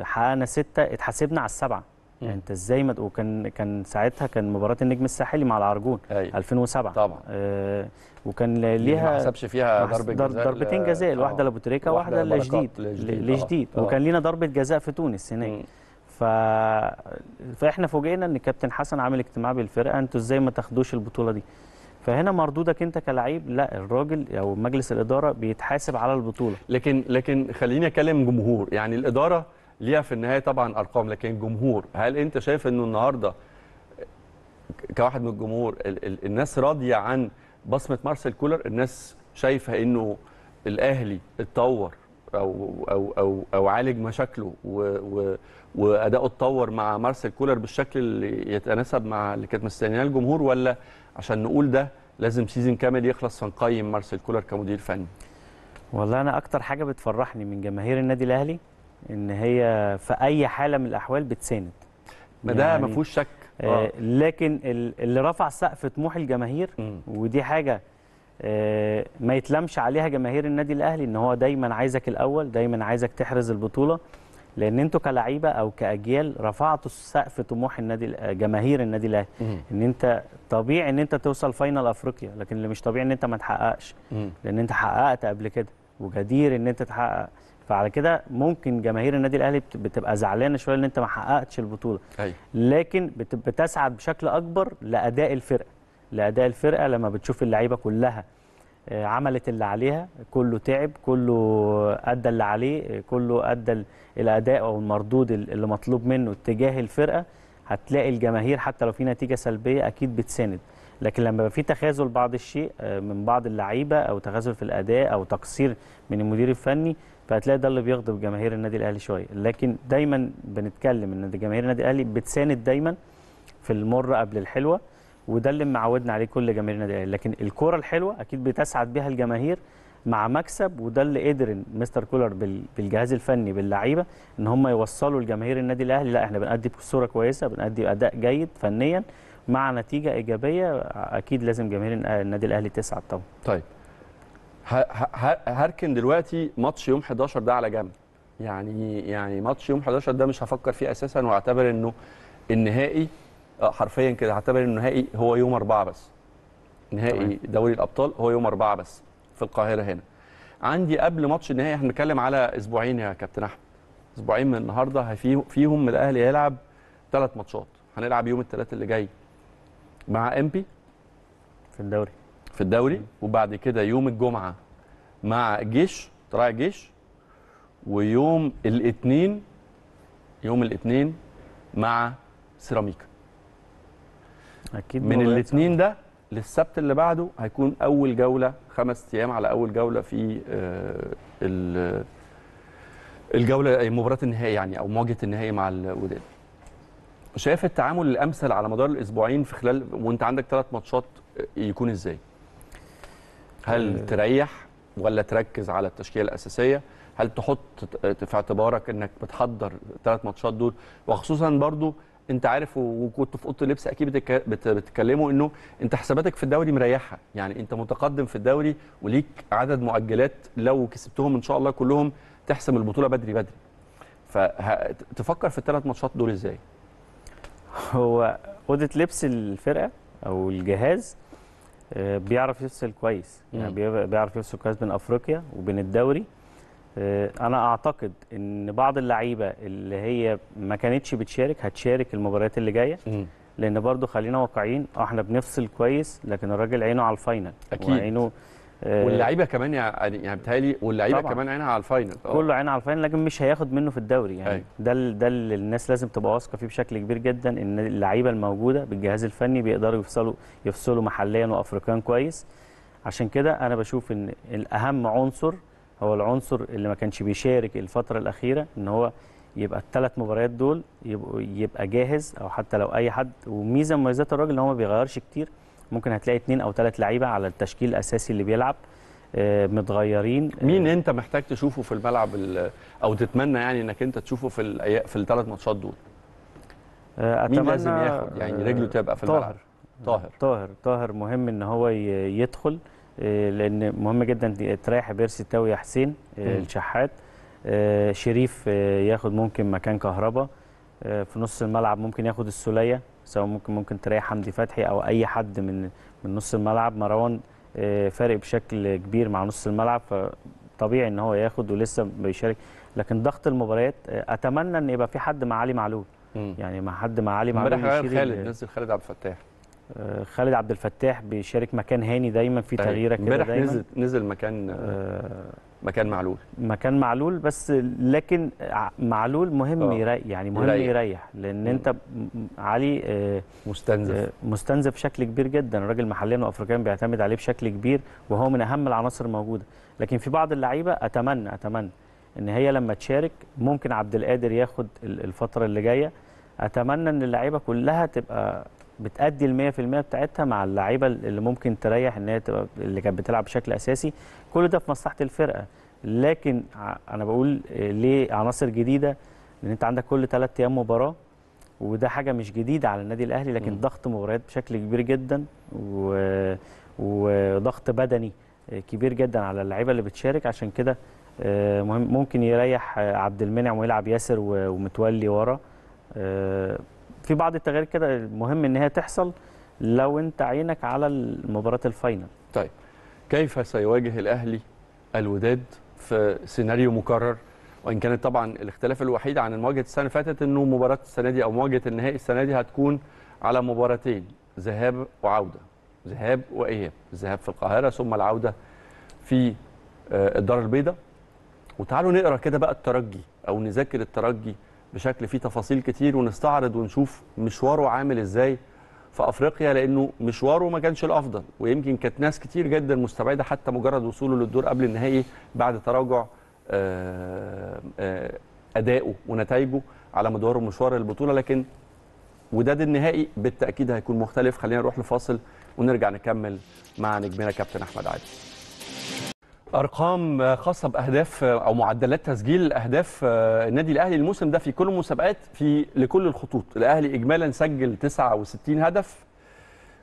حققنا سته اتحاسبنا على السبعه يعني انت ازاي ما وكان كان ساعتها كان مباراه النجم الساحلي مع العرجون أيوة. 2007 طبعا آه وكان يعني ليها ما حسبش فيها ضربه جزاء ضربتين جزاء الواحده لابو تريكه واحده آه. لجديد لجديد آه. آه. وكان لينا ضربه جزاء في تونس هناك ف... فاحنا فوجئنا ان كابتن حسن عامل اجتماع بالفرقه انتوا ازاي ما تاخدوش البطوله دي فهنا مردودك انت كلعيب لا الراجل او مجلس الاداره بيتحاسب على البطوله لكن لكن خليني اكلم جمهور يعني الاداره ليها في النهايه طبعا ارقام لكن جمهور هل انت شايف انه النهارده كواحد من الجمهور ال ال الناس راضيه عن بصمه مارسيل كولر الناس شايفه انه الاهلي اتطور او او او او عالج مشاكله واداؤه اتطور مع مارسيل كولر بالشكل اللي يتناسب مع اللي كانت مستنياه الجمهور ولا عشان نقول ده لازم سيزون كامل يخلص فنقيم مارسيل كولر كمدير فني والله انا اكتر حاجه بتفرحني من جماهير النادي الاهلي ان هي في اي حاله من الاحوال بتساند ما ده يعني ما فيهوش شك آه. آه. لكن اللي رفع سقف طموح الجماهير ودي حاجه آه، ما يتلمش عليها جماهير النادي الاهلي ان هو دايما عايزك الاول دايما عايزك تحرز البطوله لان انتوا كلعيبه او كاجيال رفعتوا سقف طموح النادي آه، جماهير النادي الاهلي ان انت طبيعي ان انت توصل فاينل افريقيا لكن اللي مش طبيعي ان انت ما تحققش لان انت حققت قبل كده وجدير ان انت تحقق فعلى كده ممكن جماهير النادي الاهلي بتبقى زعلانه شويه ان انت ما حققتش البطوله أي. أيوة. لكن بتسعد بشكل اكبر لاداء الفرقه لاداء الفرقه لما بتشوف اللعيبه كلها آه، عملت اللي عليها كله تعب كله ادى اللي عليه آه، كله ادى الاداء او المردود اللي مطلوب منه اتجاه الفرقه هتلاقي الجماهير حتى لو في نتيجه سلبيه اكيد بتساند لكن لما يبقى في تخاذل بعض الشيء آه، من بعض اللعيبه او تخاذل في الاداء او تقصير من المدير الفني فهتلاقي ده اللي بيغضب جماهير النادي الاهلي شويه لكن دايما بنتكلم ان جماهير النادي الاهلي بتساند دايما في المره قبل الحلوه وده اللي معودنا عليه كل جماهير النادي الاهلي لكن الكوره الحلوه اكيد بتسعد بها الجماهير مع مكسب وده اللي قدر مستر كولر بالجهاز الفني باللعيبه ان هم يوصلوا لجماهير النادي الاهلي لا احنا بنأدي صوره كويسه بنأدي اداء جيد فنيا مع نتيجه ايجابيه اكيد لازم جماهير النادي الاهلي تسعد طبعا. طيب هركن دلوقتي ماتش يوم 11 ده على جنب يعني يعني ماتش يوم 11 ده مش هفكر فيه اساسا واعتبر انه النهائي آه، حرفيا كده هعتبر انه النهائي هو يوم أربعة بس نهائي دوري الابطال هو يوم أربعة بس في القاهره هنا عندي قبل ماتش النهائي احنا بنتكلم على اسبوعين يا كابتن احمد اسبوعين من النهارده فيهم الاهلي هيلعب ثلاث ماتشات هنلعب يوم الثلاث اللي جاي مع امبي في الدوري في الدوري وبعد كده يوم الجمعه مع الجيش طلائع الجيش ويوم الاثنين يوم الاثنين مع سيراميكا اكيد من الاثنين ده للسبت اللي بعده هيكون اول جوله خمس ايام على اول جوله في آه، الجوله مباراه النهائي يعني او مواجهه النهائي مع الوداد شايف التعامل الامثل على مدار الاسبوعين في خلال وانت عندك ثلاث ماتشات آه، يكون ازاي هل آه. تريح ولا تركز على التشكيله الاساسيه هل تحط في اعتبارك انك بتحضر ثلاث ماتشات دول وخصوصا برضو انت عارف وكنت في اوضه اللبس اكيد بتتكلموا انه انت حساباتك في الدوري مريحه يعني انت متقدم في الدوري وليك عدد مؤجلات لو كسبتهم ان شاء الله كلهم تحسم البطوله بدري بدري فتفكر في الثلاث ماتشات دول ازاي هو اوضه لبس الفرقه او الجهاز آه، بيعرف يفصل كويس يعني بيعرف يفصل كويس بين افريقيا وبين الدوري آه، انا اعتقد ان بعض اللعيبه اللي هي ما كانتش بتشارك هتشارك المباريات اللي جايه لان برضو خلينا واقعيين آه، احنا بنفصل كويس لكن الراجل عينه على الفاينل اكيد وعينه آه، واللعيبه كمان يعني بتهيألي واللعيبه كمان عينها على الفاينل آه. كله عينها على الفاينل لكن مش هياخد منه في الدوري يعني أي. أيوة. ده ده اللي الناس لازم تبقى واثقه فيه بشكل كبير جدا ان اللعيبه الموجوده بالجهاز الفني بيقدروا يفصلوا يفصلوا محليا وافريقيا كويس عشان كده انا بشوف ان الاهم عنصر هو العنصر اللي ما كانش بيشارك الفتره الاخيره ان هو يبقى الثلاث مباريات دول يبقى, يبقى جاهز او حتى لو اي حد وميزه من مميزات الراجل ان هو ما بيغيرش كتير ممكن هتلاقي اثنين او ثلاث لعيبه على التشكيل الاساسي اللي بيلعب آه، متغيرين مين آه، انت محتاج تشوفه في الملعب او تتمنى يعني انك انت تشوفه في في الثلاث ماتشات دول آه، أتمنى مين لازم ياخد يعني رجله تبقى في طاهر الملعب طاهر طاهر طاهر مهم ان هو يدخل لان مهم جدا تريح بيرسي تاوي يا حسين الشحات شريف ياخد ممكن مكان كهربا في نص الملعب ممكن ياخد السوليه سواء ممكن ممكن تريح حمدي فتحي او اي حد من من نص الملعب مروان آه، فارق بشكل كبير مع نص الملعب فطبيعي ان هو ياخد ولسه بيشارك لكن ضغط المباريات آه، اتمنى ان يبقى في حد مع علي معلول يعني مع حد مع علي معلول امبارح خالد نزل خالد عبد الفتاح آه، خالد عبد الفتاح بيشارك مكان هاني دايما في طيب، تغييره كده دايما امبارح نزل نزل مكان آه مكان معلول مكان معلول بس لكن معلول مهم آه. يريح يعني مهم يريح, يريح لان مم. انت علي آه، مستنزف آه، مستنزف بشكل كبير جدا الراجل محليا وافريقيا بيعتمد عليه بشكل كبير وهو من اهم العناصر الموجوده لكن في بعض اللعيبه اتمنى اتمنى ان هي لما تشارك ممكن عبد القادر ياخد الفتره اللي جايه اتمنى ان اللعيبه كلها تبقى بتأدي ال 100% بتاعتها مع اللعيبه اللي ممكن تريح ان هي تبقى اللي كانت بتلعب بشكل اساسي كل ده في مصلحه الفرقه لكن انا بقول آه، ليه عناصر جديده لان انت عندك كل ثلاث ايام مباراه وده حاجه مش جديده على النادي الاهلي لكن م. ضغط مباريات بشكل كبير جدا و... وضغط بدني آه، كبير جدا على اللعيبه اللي بتشارك عشان كده آه، ممكن يريح عبد المنعم ويلعب ياسر ومتولي ورا في بعض التغيير كده المهم ان هي تحصل لو انت عينك على مباراه الفاينل طيب كيف سيواجه الاهلي الوداد في سيناريو مكرر وان كانت طبعا الاختلاف الوحيد عن مواجهه السنه اللي فاتت انه مباراه السنه دي او مواجهه النهائي السنه دي هتكون على مباراتين ذهاب وعوده ذهاب واياب الذهاب في القاهره ثم العوده في آه، الدار البيضاء وتعالوا نقرا كده بقى الترجي او نذاكر الترجي بشكل فيه تفاصيل كتير ونستعرض ونشوف مشواره عامل ازاي في افريقيا لانه مشواره ما كانش الافضل ويمكن كانت ناس كتير جدا مستبعده حتى مجرد وصوله للدور قبل النهائي بعد تراجع آه، آه، ادائه ونتائجه على مدار مشوار البطوله لكن وداد النهائي بالتاكيد هيكون مختلف خلينا نروح لفاصل ونرجع نكمل مع نجمنا كابتن احمد عادل ارقام خاصه باهداف او معدلات تسجيل اهداف آه، النادي الاهلي الموسم ده في كل المسابقات في لكل الخطوط الاهلي اجمالا سجل 69 هدف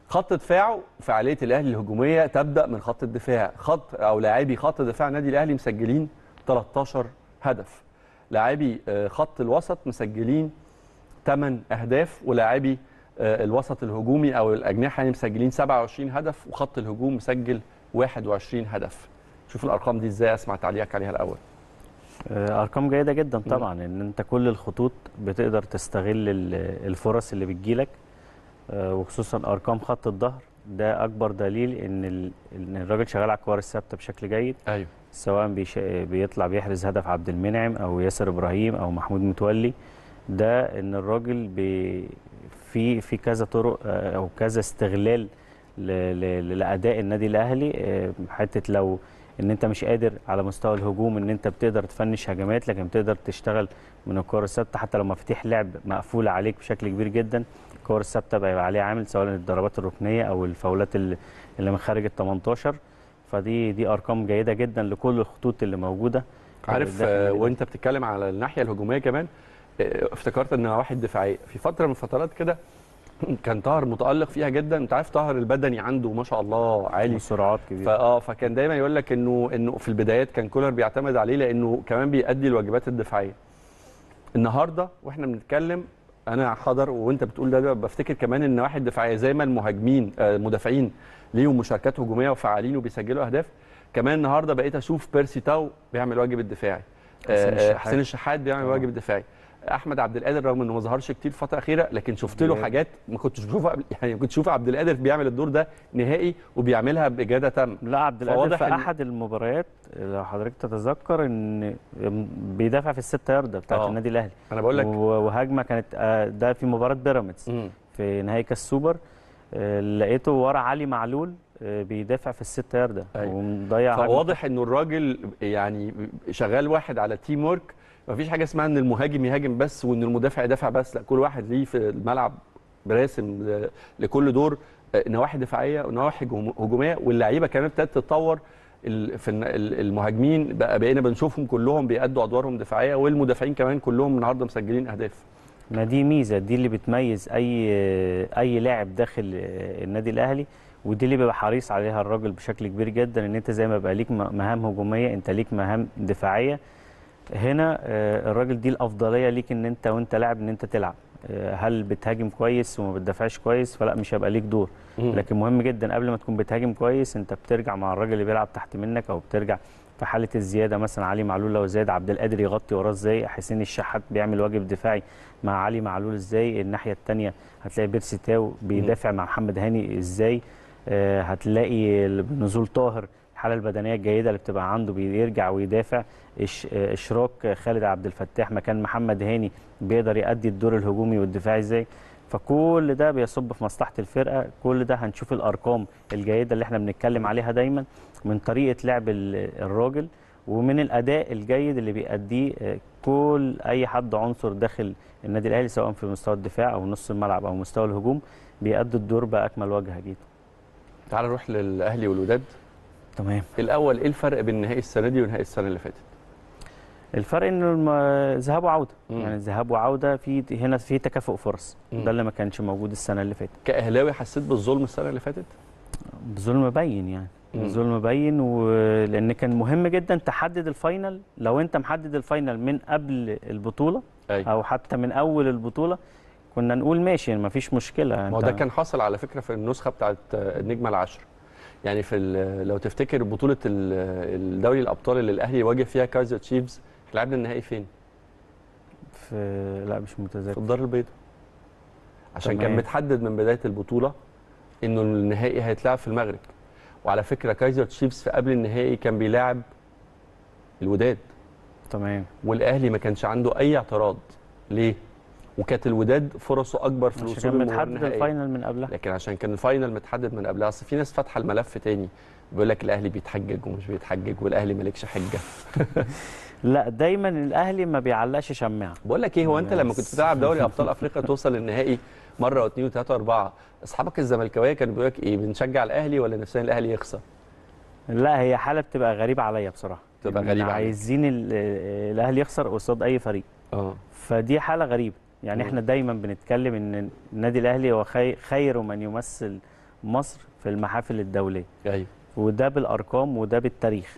خط دفاعه فعاليه الاهلي الهجوميه تبدا من خط الدفاع خط او لاعبي خط دفاع النادي الاهلي مسجلين 13 هدف لاعبي آه، خط الوسط مسجلين 8 اهداف ولاعبي آه، الوسط الهجومي او الاجنحه يعني مسجلين 27 هدف وخط الهجوم مسجل 21 هدف شوف الارقام دي ازاي اسمع تعليقك عليها الاول آه، ارقام جيده جدا طبعا ان انت كل الخطوط بتقدر تستغل الفرص اللي بتجيلك آه، وخصوصا ارقام خط الظهر ده اكبر دليل ان ان الراجل شغال على الكوره الثابته بشكل جيد ايوه سواء بيش... بيطلع بيحرز هدف عبد المنعم او ياسر ابراهيم او محمود متولي ده ان الراجل بي في في كذا طرق آه، او كذا استغلال ل... ل... لاداء النادي الاهلي حته لو ان انت مش قادر على مستوى الهجوم ان انت بتقدر تفنش هجمات لكن بتقدر تشتغل من الكور الثابته حتى لو مفاتيح لعب مقفوله عليك بشكل كبير جدا الكور الثابته بيبقى عليها عامل سواء الضربات الركنيه او الفاولات اللي من خارج ال 18 فدي دي ارقام جيده جدا لكل الخطوط اللي موجوده عارف وانت بتتكلم على الناحيه الهجوميه كمان افتكرت ان واحد دفاعي في فتره من الفترات كده [laughs] كان طاهر متالق فيها جدا انت عارف طاهر البدني عنده ما شاء الله عالي سرعات كبيره فاه فكان دايما يقول لك انه انه في البدايات كان كولر بيعتمد عليه لانه كمان بيأدي الواجبات الدفاعيه النهارده واحنا بنتكلم انا حضر وانت بتقول ده بفتكر كمان ان واحد دفاعيه زي ما المهاجمين آه، المدافعين ليهم مشاركات هجوميه وفعالين وبيسجلوا اهداف كمان النهارده بقيت اشوف بيرسي تاو بيعمل واجب الدفاعي حسين آه، آه، الشحات بيعمل واجب دفاعي احمد عبد القادر رغم انه ما ظهرش كتير الفتره الاخيره لكن شفت له حاجات ما كنتش بشوفها قبل يعني كنت شوف عبد القادر بيعمل الدور ده نهائي وبيعملها باجاده تامه لا عبد القادر في احد المباريات لو حضرتك تتذكر ان بيدافع في الست يارده بتاعت آه. النادي الاهلي انا بقول لك وهجمه كانت آه، ده في مباراه بيراميدز في نهائي كاس السوبر آه، لقيته ورا علي معلول بيدافع في الست يارده أيوة. ومضيع فواضح انه الراجل يعني شغال واحد على تيم ورك مفيش حاجه اسمها ان المهاجم يهاجم بس وان المدافع يدافع بس لا كل واحد ليه في الملعب براسم لكل دور آه، نواحي دفاعيه ونواحي هجوميه واللعيبه كمان ابتدت تتطور في المهاجمين بقى بقينا بنشوفهم كلهم بيأدوا ادوارهم دفاعيه والمدافعين كمان كلهم النهارده مسجلين اهداف ما دي ميزه دي اللي بتميز اي اي لاعب داخل النادي الاهلي ودي اللي بيبقى حريص عليها الراجل بشكل كبير جدا ان انت زي ما بقى ليك مهام هجوميه انت ليك مهام دفاعيه هنا آه، الراجل دي الافضليه ليك ان انت وانت لاعب ان انت تلعب آه، هل بتهاجم كويس وما بتدافعش كويس فلا مش هيبقى ليك دور لكن مهم جدا قبل ما تكون بتهاجم كويس انت بترجع مع الراجل اللي بيلعب تحت منك او بترجع في حاله الزياده مثلا علي معلول لو زاد عبد القادر يغطي وراه ازاي حسين الشحات بيعمل واجب دفاعي مع علي معلول ازاي الناحيه الثانيه هتلاقي بيرسي تاو بيدافع مع محمد هاني ازاي آه، هتلاقي نزول طاهر الحاله البدنيه الجيده اللي بتبقى عنده بيرجع ويدافع اشراك خالد عبد الفتاح مكان محمد هاني بيقدر يؤدي الدور الهجومي والدفاعي ازاي فكل ده بيصب في مصلحه الفرقه كل ده هنشوف الارقام الجيده اللي احنا بنتكلم عليها دايما من طريقه لعب الراجل ومن الاداء الجيد اللي بيأديه آه، كل اي حد عنصر داخل النادي الاهلي سواء في مستوى الدفاع او نص الملعب او مستوى الهجوم بيأدي الدور باكمل وجه جيد تعال نروح للاهلي والوداد تمام الاول ايه الفرق بين نهائي السنه دي ونهائي السنه اللي فاتت الفرق انه ذهاب وعوده مم. يعني ذهاب وعوده في هنا في تكافؤ فرص مم. ده اللي ما كانش موجود السنه اللي فاتت كاهلاوي حسيت بالظلم السنه اللي فاتت بظلم باين يعني ظلم باين ولان كان مهم جدا تحدد الفاينل لو انت محدد الفاينل من قبل البطوله أي. أيوة. او حتى من اول البطوله كنا نقول ماشي يعني ما فيش مشكله ما ده كان حصل على فكره في النسخه بتاعت النجمه العشره يعني في لو تفتكر بطوله الدوري الابطال اللي الاهلي واجه فيها كايزر تشيفز لعبنا النهائي فين؟ في لا مش متذكر في الدار البيضاء عشان كان متحدد من بدايه البطوله انه النهائي هيتلعب في المغرب وعلى فكره كايزر تشيفز في قبل النهائي كان بيلاعب الوداد تمام والاهلي ما كانش عنده اي اعتراض ليه؟ وكانت الوداد فرصه اكبر في الوصول عشان كان متحدد الفاينل من قبلها لكن عشان كان الفاينل متحدد من قبلها اصل في ناس فاتحه الملف تاني بيقول لك الاهلي بيتحجج ومش بيتحجج والاهلي مالكش حجه [laughs] لا دايما الاهلي ما بيعلقش شماعه بقول لك ايه هو انت لما كنت بتلعب دوري [laughs] ابطال افريقيا توصل للنهائي مره واثنين وثلاثه واربعه اصحابك الزملكاويه كانوا بيقول لك ايه بنشجع الاهلي ولا نفسنا الاهلي يخسر لا هي حاله بتبقى غريبه عليا بصراحه بتبقى غريبه عايزين آه، الاهلي يخسر قصاد اي فريق اه فدي حاله غريبه يعني احنا دايما بنتكلم ان النادي الاهلي هو خير من يمثل مصر في المحافل الدوليه ايوه وده بالارقام وده بالتاريخ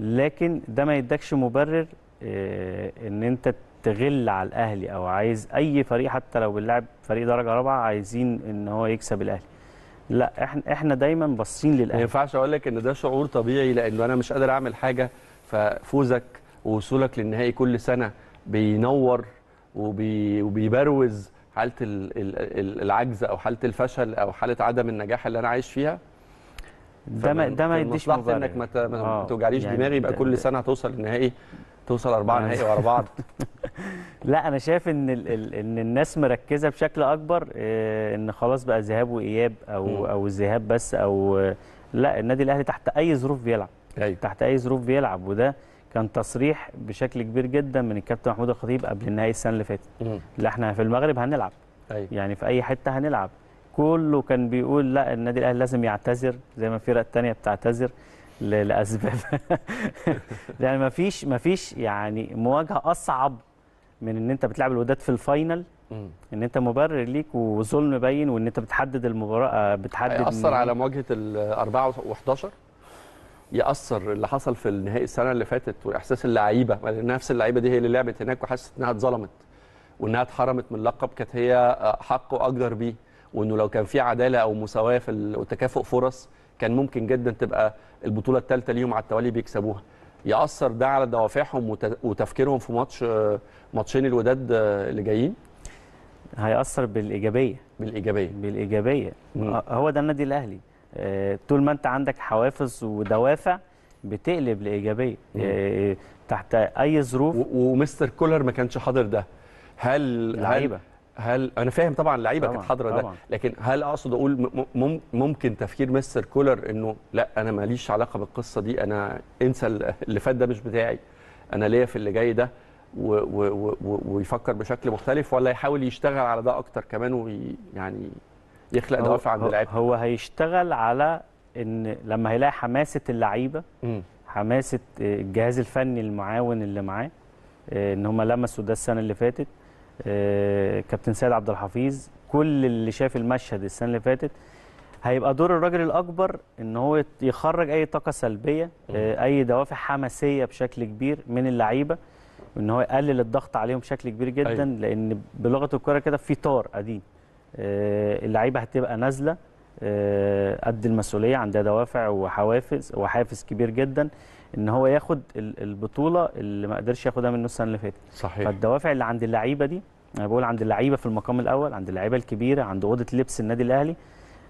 لكن ده ما يدكش مبرر آه، ان انت تغل على الاهلي او عايز اي فريق حتى لو بنلعب فريق درجه رابعه عايزين ان هو يكسب الاهلي لا احنا احنا دايما باصين للاهلي ما ينفعش اقول لك ان ده شعور طبيعي لانه انا مش قادر اعمل حاجه ففوزك ووصولك للنهائي كل سنه بينور وبي وبيبروز حاله العجز او حاله الفشل او حاله عدم النجاح اللي انا عايش فيها ده ما ده ما يديش مبرر انك ما آه، توجعليش يعني دماغي يبقى كل سنه هتوصل النهائي توصل اربعه آه. نهائي ورا بعض [laughs] لا انا شايف ان ان الناس مركزه بشكل اكبر آه، ان خلاص بقى ذهاب واياب او م. او الذهاب بس او لا النادي الاهلي تحت اي ظروف بيلعب أيوه. تحت اي ظروف بيلعب وده كان تصريح بشكل كبير جدا من الكابتن محمود الخطيب قبل النهائي السنه اللي فاتت لا احنا في المغرب هنلعب أيوة. يعني في اي حته هنلعب كله كان بيقول لا النادي الاهلي لازم يعتذر زي ما في الثانيه بتعتذر لاسباب [laughs] يعني ما فيش ما فيش يعني مواجهه اصعب من ان انت بتلعب الوداد في الفاينل ان انت مبرر ليك وظلم باين وان انت بتحدد المباراه آه، بتحدد هيأثر على مواجهه ال 4 و11 ياثر اللي حصل في النهائي السنه اللي فاتت واحساس اللعيبه نفس اللعيبه دي هي اللي لعبت هناك وحست انها اتظلمت وانها اتحرمت من لقب كانت هي آه، حق واجدر بيه وانه لو كان في عداله او مساواه في وتكافؤ فرص كان ممكن جدا تبقى البطوله الثالثه ليهم على التوالي بيكسبوها ياثر ده على دوافعهم وتفكيرهم في ماتش آه، ماتشين الوداد آه، اللي جايين هيأثر بالإيجابية بالإيجابية بالإيجابية هو ده النادي الأهلي آه، طول ما انت عندك حوافز ودوافع بتقلب لايجابيه آه، تحت اي ظروف ومستر كولر ما كانش حاضر ده هل لعيبه هل انا فاهم طبعا اللعيبه كانت حاضره ده لكن هل اقصد اقول ممكن تفكير مستر كولر انه لا انا ماليش علاقه بالقصه دي انا انسى اللي فات ده مش بتاعي انا ليا في اللي جاي ده و و و ويفكر بشكل مختلف ولا يحاول يشتغل على ده اكتر كمان ويعني يخلق دوافع عند اللعيبه هو هيشتغل على ان لما هيلاقي حماسه اللعيبه حماسه آه، الجهاز الفني المعاون اللي معاه آه، ان هم لمسوا ده السنه اللي فاتت آه، كابتن سيد عبد الحفيظ كل اللي شاف المشهد السنه اللي فاتت هيبقى دور الراجل الاكبر ان هو يخرج اي طاقه سلبيه اي دوافع حماسيه بشكل كبير من اللعيبه ان هو يقلل الضغط عليهم بشكل كبير جدا أيوه. لان بلغه الكره كده في طار قديم آه، اللعيبه هتبقى نازله آه، قد المسؤوليه عندها دوافع وحوافز وحافز كبير جدا ان هو ياخد البطوله اللي ما قدرش ياخدها منه السنه اللي فاتت صحيح فالدوافع اللي عند اللعيبه دي انا بقول عند اللعيبه في المقام الاول عند اللعيبه الكبيره عند اوضه لبس النادي الاهلي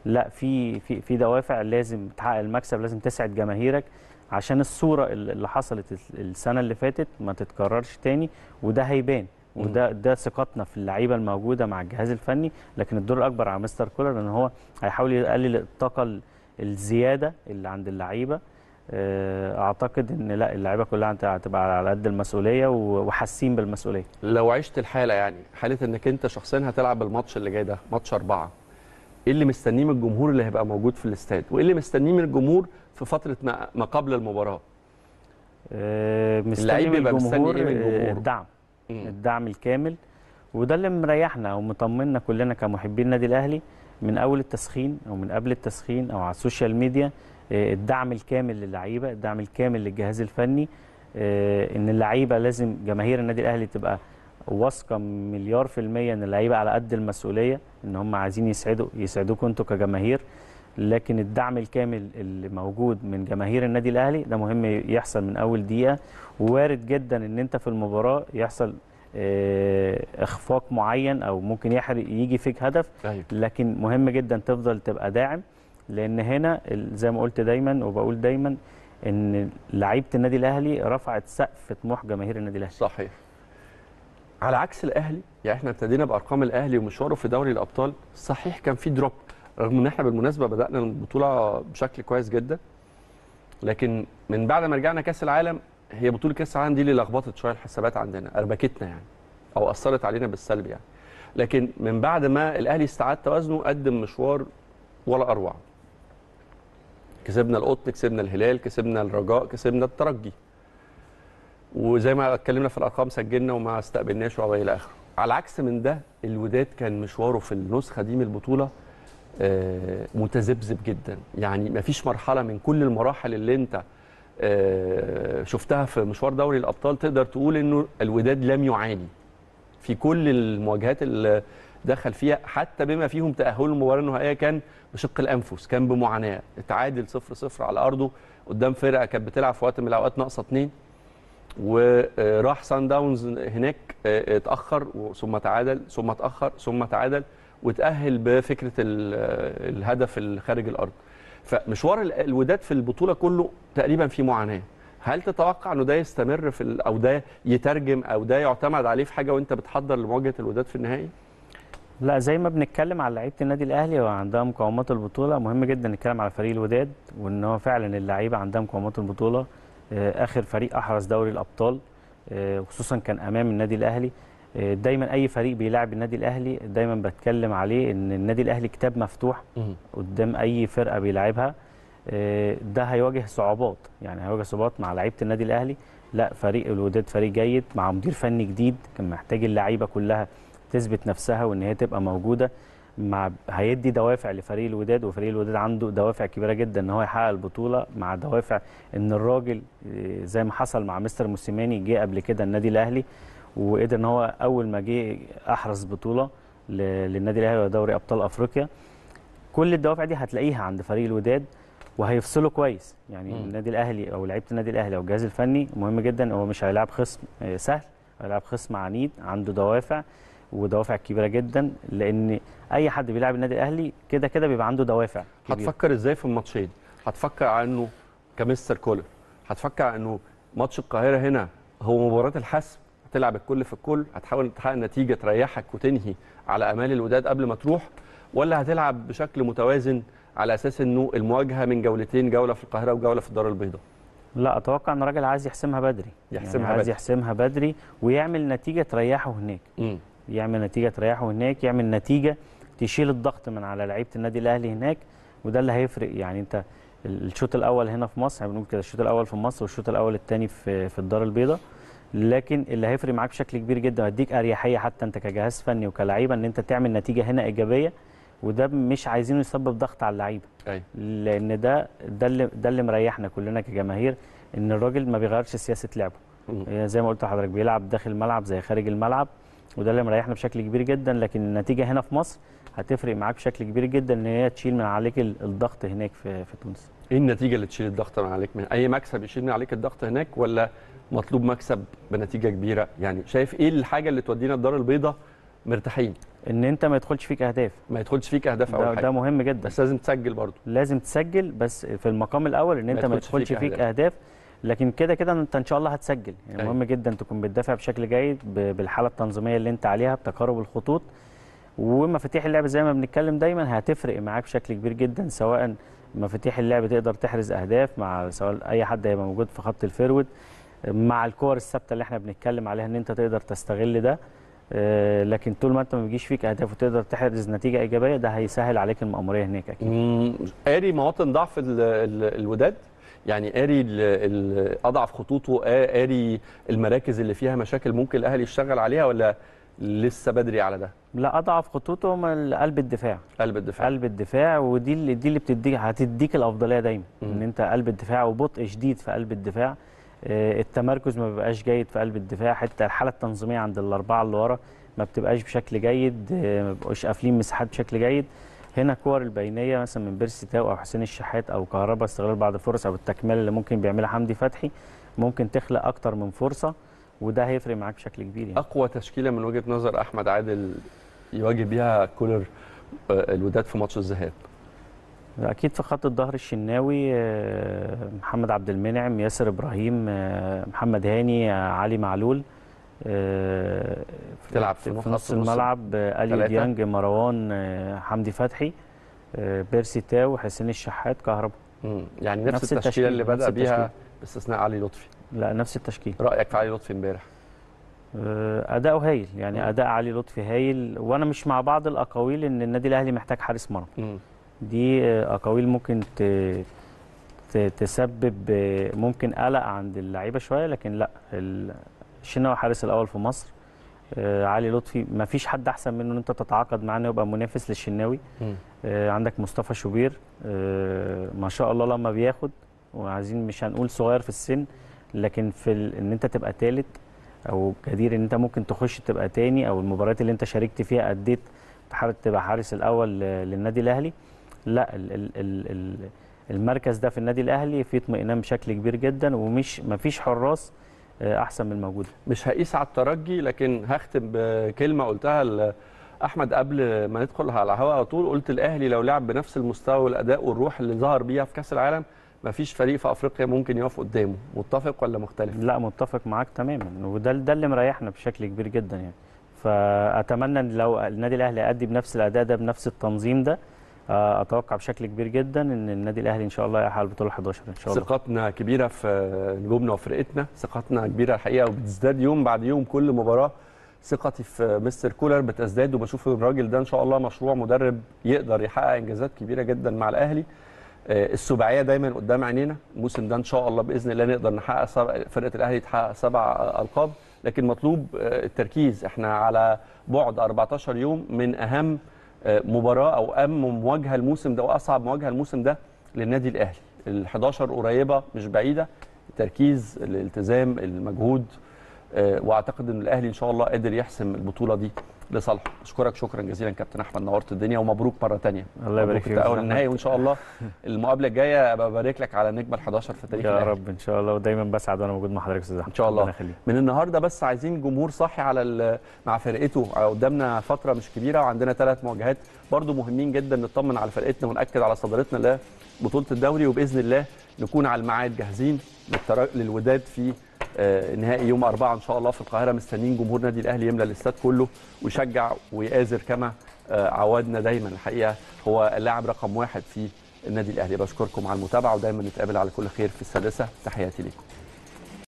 لا في في في دوافع لازم تحقق المكسب لازم تسعد جماهيرك عشان الصوره اللي حصلت السنه اللي فاتت ما تتكررش تاني وده هيبان وده ده ثقتنا في اللعيبه الموجوده مع الجهاز الفني لكن الدور الاكبر على مستر كولر ان هو هيحاول يقلل الطاقه الزياده اللي عند اللعيبه آه، اعتقد ان لا اللعيبه كلها هتبقى على قد المسؤوليه وحاسين بالمسؤوليه لو عشت الحاله يعني حاله انك انت شخصيا هتلعب الماتش اللي جاي ده ماتش اربعه ايه اللي مستنيه من الجمهور اللي هيبقى موجود في الاستاد وايه اللي مستنيه من الجمهور في فتره ما قبل المباراه آه، اللعيب بيبقى مستني ايه من آه، الجمهور الدعم الدعم الكامل وده اللي مريحنا ومطمنا كلنا كمحبين النادي الاهلي من اول التسخين او من قبل التسخين او على السوشيال ميديا آه، الدعم الكامل للعيبه الدعم الكامل للجهاز الفني آه، ان اللعيبه لازم جماهير النادي الاهلي تبقى واثقه مليار في الميه ان اللعيبه على قد المسؤوليه ان هم عايزين يسعدوا يسعدوكم انتوا كجماهير لكن الدعم الكامل اللي موجود من جماهير النادي الاهلي ده مهم يحصل من اول دقيقه ووارد جدا ان انت في المباراه يحصل آه، اخفاق معين او ممكن يحرق يجي فيك هدف طيب. لكن مهم جدا تفضل تبقى داعم لان هنا زي ما قلت دايما وبقول دايما ان لعيبه النادي الاهلي رفعت سقف طموح جماهير النادي الاهلي صحيح على عكس الاهلي يعني احنا ابتدينا بارقام الاهلي ومشواره في دوري الابطال صحيح كان في دروب رغم ان احنا بالمناسبه بدانا البطوله بشكل كويس جدا لكن من بعد ما رجعنا كاس العالم هي بطوله كاس العالم دي اللي لخبطت شويه الحسابات عندنا اربكتنا يعني او اثرت علينا بالسلب يعني لكن من بعد ما الاهلي استعاد توازنه قدم مشوار ولا اروع كسبنا القطن كسبنا الهلال كسبنا الرجاء كسبنا الترجي وزي ما اتكلمنا في الارقام سجلنا وما استقبلناش والى اخره على عكس من ده الوداد كان مشواره في النسخه دي من البطوله آه، متذبذب جدا يعني مفيش مرحله من كل المراحل اللي انت آه، شفتها في مشوار دوري الابطال تقدر تقول انه الوداد لم يعاني في كل المواجهات اللي دخل فيها حتى بما فيهم تاهل المباراه النهائيه كان بشق الانفس كان بمعاناه اتعادل 0-0 على ارضه قدام فرقه كانت بتلعب في وقت من الاوقات ناقصه اثنين وراح سان داونز هناك آه، اتاخر ثم تعادل ثم اتاخر ثم تعادل وتاهل بفكره الهدف خارج الارض فمشوار الوداد في البطوله كله تقريبا في معاناه هل تتوقع انه ده يستمر في او ده يترجم او ده يعتمد عليه في حاجه وانت بتحضر لمواجهه الوداد في النهائي لا زي ما بنتكلم على لعيبه النادي الاهلي وعندها مقومات البطوله مهم جدا نتكلم على فريق الوداد وان هو فعلا اللعيبه عندها مقومات البطوله آه، اخر فريق احرز دوري الابطال آه، خصوصا كان امام النادي الاهلي دايما اي فريق بيلعب النادي الاهلي دايما بتكلم عليه ان النادي الاهلي كتاب مفتوح قدام اي فرقه بيلعبها آه، ده هيواجه صعوبات يعني هيواجه صعوبات مع لعيبه النادي الاهلي لا فريق الوداد فريق جيد مع مدير فني جديد كان محتاج اللعيبه كلها تثبت نفسها وان هي تبقى موجوده مع هيدي دوافع لفريق الوداد وفريق الوداد عنده دوافع كبيره جدا ان هو يحقق البطوله مع دوافع ان الراجل آه، زي ما حصل مع مستر موسيماني جه قبل كده النادي الاهلي وقدر ان هو اول ما جه احرز بطوله للنادي الاهلي ودوري ابطال افريقيا كل الدوافع دي هتلاقيها عند فريق الوداد وهيفصله كويس يعني م. النادي الاهلي او لعيبه النادي الاهلي او الجهاز الفني مهم جدا هو مش هيلاعب خصم آه، سهل هيلاعب خصم عنيد عنده دوافع ودوافع كبيره جدا لان اي حد بيلعب النادي الاهلي كده كده بيبقى عنده دوافع كبيرة. هتفكر ازاي في الماتشين هتفكر انه كمستر كولر هتفكر انه ماتش القاهره هنا هو مباراه الحسم هتلعب الكل في الكل هتحاول تحقق نتيجه تريحك وتنهي على امال الوداد قبل ما تروح ولا هتلعب بشكل متوازن على اساس انه المواجهه من جولتين جوله في القاهره وجوله في الدار البيضاء لا اتوقع ان الراجل عايز يحسمها بدري يحسمها يعني عايز بدري. يحسمها بدري ويعمل نتيجه تريحه هناك م. يعمل نتيجه تريحه هناك يعمل نتيجه تشيل الضغط من على لعيبه النادي الاهلي هناك وده اللي هيفرق يعني انت الشوط الاول هنا في مصر يعني بنقول كده الشوط الاول في مصر والشوط الاول الثاني في في الدار البيضاء لكن اللي هيفرق معاك بشكل كبير جدا وهيديك اريحيه حتى انت كجهاز فني وكلعيبه ان انت تعمل نتيجه هنا ايجابيه وده مش عايزينه يسبب ضغط على اللعيبه أيوة. لان ده ده اللي ده اللي مريحنا كلنا كجماهير ان الراجل ما بيغيرش سياسه لعبه آه، زي ما قلت لحضرتك بيلعب داخل الملعب زي خارج الملعب وده اللي مريحنا بشكل كبير جدا لكن النتيجه هنا في مصر هتفرق معاك بشكل كبير جدا ان هي تشيل من عليك الضغط هناك في في تونس ايه النتيجه اللي تشيل الضغط من عليك من اي مكسب يشيل من عليك الضغط هناك ولا مطلوب مكسب بنتيجه كبيره يعني شايف ايه الحاجه اللي تودينا الدار البيضاء مرتاحين ان انت ما يدخلش فيك اهداف ما يدخلش فيك اهداف ده, حاجه ده مهم جدا بس لازم تسجل برضه لازم تسجل بس في المقام الاول ان انت ما يدخلش فيك, فيك اهداف, أهداف. لكن كده كده انت ان شاء الله هتسجل يعني أيوه. مهم جدا تكون بتدافع بشكل جيد بالحاله التنظيميه اللي انت عليها بتقارب الخطوط ومفاتيح اللعب زي ما بنتكلم دايما هتفرق معاك بشكل كبير جدا سواء مفاتيح اللعب تقدر تحرز اهداف مع سواء اي حد هيبقى موجود في خط الفيرود مع الكور الثابته اللي احنا بنتكلم عليها ان انت تقدر تستغل ده آه، لكن طول ما انت ما بيجيش فيك اهداف وتقدر تحرز نتيجه ايجابيه ده هيسهل عليك المأموريه هناك اكيد. قاري مواطن ضعف الوداد يعني قاري اضعف خطوطه قاري المراكز اللي فيها مشاكل ممكن الاهلي يشتغل عليها ولا لسه بدري على ده لا اضعف خطوطهم قلب الدفاع قلب الدفاع قلب الدفاع ودي اللي دي اللي بتديك هتديك الافضليه دايما ان انت قلب الدفاع وبطء شديد في قلب الدفاع آه، التمركز ما بيبقاش جيد في قلب الدفاع حتى الحاله التنظيميه عند الاربعه اللي ورا ما بتبقاش بشكل جيد آه، ما بيبقوش قافلين مساحات بشكل جيد هنا كور البينيه مثلا من بيرسي تاو او حسين الشحات او كهربا استغلال بعض الفرص او التكمله اللي ممكن بيعملها حمدي فتحي ممكن تخلق اكتر من فرصه وده هيفرق معاك بشكل كبير يعني. اقوى تشكيله من وجهه نظر احمد عادل يواجه بيها كولر آه، الوداد في ماتش الذهاب اكيد في خط الظهر الشناوي آه، محمد عبد المنعم ياسر ابراهيم آه، محمد هاني آه، علي معلول تلعب في, في نص الملعب الي ديانج مروان حمدي فتحي بيرسي تاو حسين الشحات كهربا يعني نفس, نفس التشكيله اللي بدا بيها باستثناء علي لطفي لا نفس التشكيل رايك في علي لطفي امبارح اداؤه هايل يعني اداء علي لطفي هايل وانا مش مع بعض الاقاويل ان النادي الاهلي محتاج حارس مرمى دي آه، اقاويل ممكن تسبب آه، ممكن قلق عند اللعيبه شويه لكن لا الشناوي حارس الاول في مصر آه، علي لطفي ما فيش حد احسن منه ان انت تتعاقد معاه ويبقى يبقى منافس للشناوي عندك مصطفى شوبير ما شاء الله لما بياخد وعايزين مش هنقول صغير في السن لكن في ان انت تبقى ثالث او جدير ان انت ممكن تخش تبقى تاني او المباريات اللي انت شاركت فيها اديت تحاول تبقى حارس الاول للنادي الاهلي لا ال ال ال المركز ده في النادي الاهلي فيه اطمئنان بشكل كبير جدا ومش مفيش حراس آه، احسن من الموجود مش هقيس على الترجي لكن هختم بكلمه قلتها احمد قبل ما ندخل على الهواء على طول قلت الاهلي لو لعب بنفس المستوى والاداء والروح اللي ظهر بيها في كاس العالم مفيش فريق في افريقيا ممكن يقف قدامه متفق ولا مختلف لا متفق معاك تماما وده ده اللي مريحنا بشكل كبير جدا يعني فاتمنى لو النادي الاهلي ادي بنفس الاداء ده بنفس التنظيم ده اتوقع بشكل كبير جدا ان النادي الاهلي ان شاء الله يحقق البطوله 11 ان شاء الله ثقتنا كبيره في نجومنا وفرقتنا ثقتنا كبيره الحقيقه وبتزداد يوم بعد يوم كل مباراه ثقتي في مستر كولر بتزداد وبشوف الراجل ده ان شاء الله مشروع مدرب يقدر يحقق انجازات كبيره جدا مع الاهلي آه، السباعيه دايما قدام عينينا الموسم ده ان شاء الله باذن الله نقدر نحقق فرقه الاهلي تحقق سبع القاب لكن مطلوب آه، التركيز احنا على بعد 14 يوم من اهم آه، مباراه او اهم مواجهه الموسم ده واصعب مواجهه الموسم ده للنادي الاهلي ال11 قريبه مش بعيده التركيز الالتزام المجهود آه، واعتقد ان الاهلي ان شاء الله قادر يحسم البطوله دي لصالحه اشكرك شكرا جزيلا كابتن احمد نورت الدنيا ومبروك مره ثانيه الله يبارك فيك اول النهائي وان شاء الله [laughs] المقابله الجايه ابقى ببارك لك على نجم ال11 في تاريخ يا رب ان شاء الله ودايما بسعد وانا موجود مع حضرتك استاذ احمد ان شاء الله من النهارده بس عايزين جمهور صاحي على مع فرقته قدامنا فتره مش كبيره وعندنا ثلاث مواجهات برضو مهمين جدا نطمن على فرقتنا وناكد على صدارتنا لبطوله الدوري وباذن الله نكون على الميعاد جاهزين للوداد في آه، نهائي يوم أربعة إن شاء الله في القاهرة مستنيين جمهور نادي الأهلي يملى الاستاد كله ويشجع ويآزر كما آه، عودنا دايما الحقيقة هو اللاعب رقم واحد في النادي الأهلي بشكركم على المتابعة ودايما نتقابل على كل خير في السادسة تحياتي لكم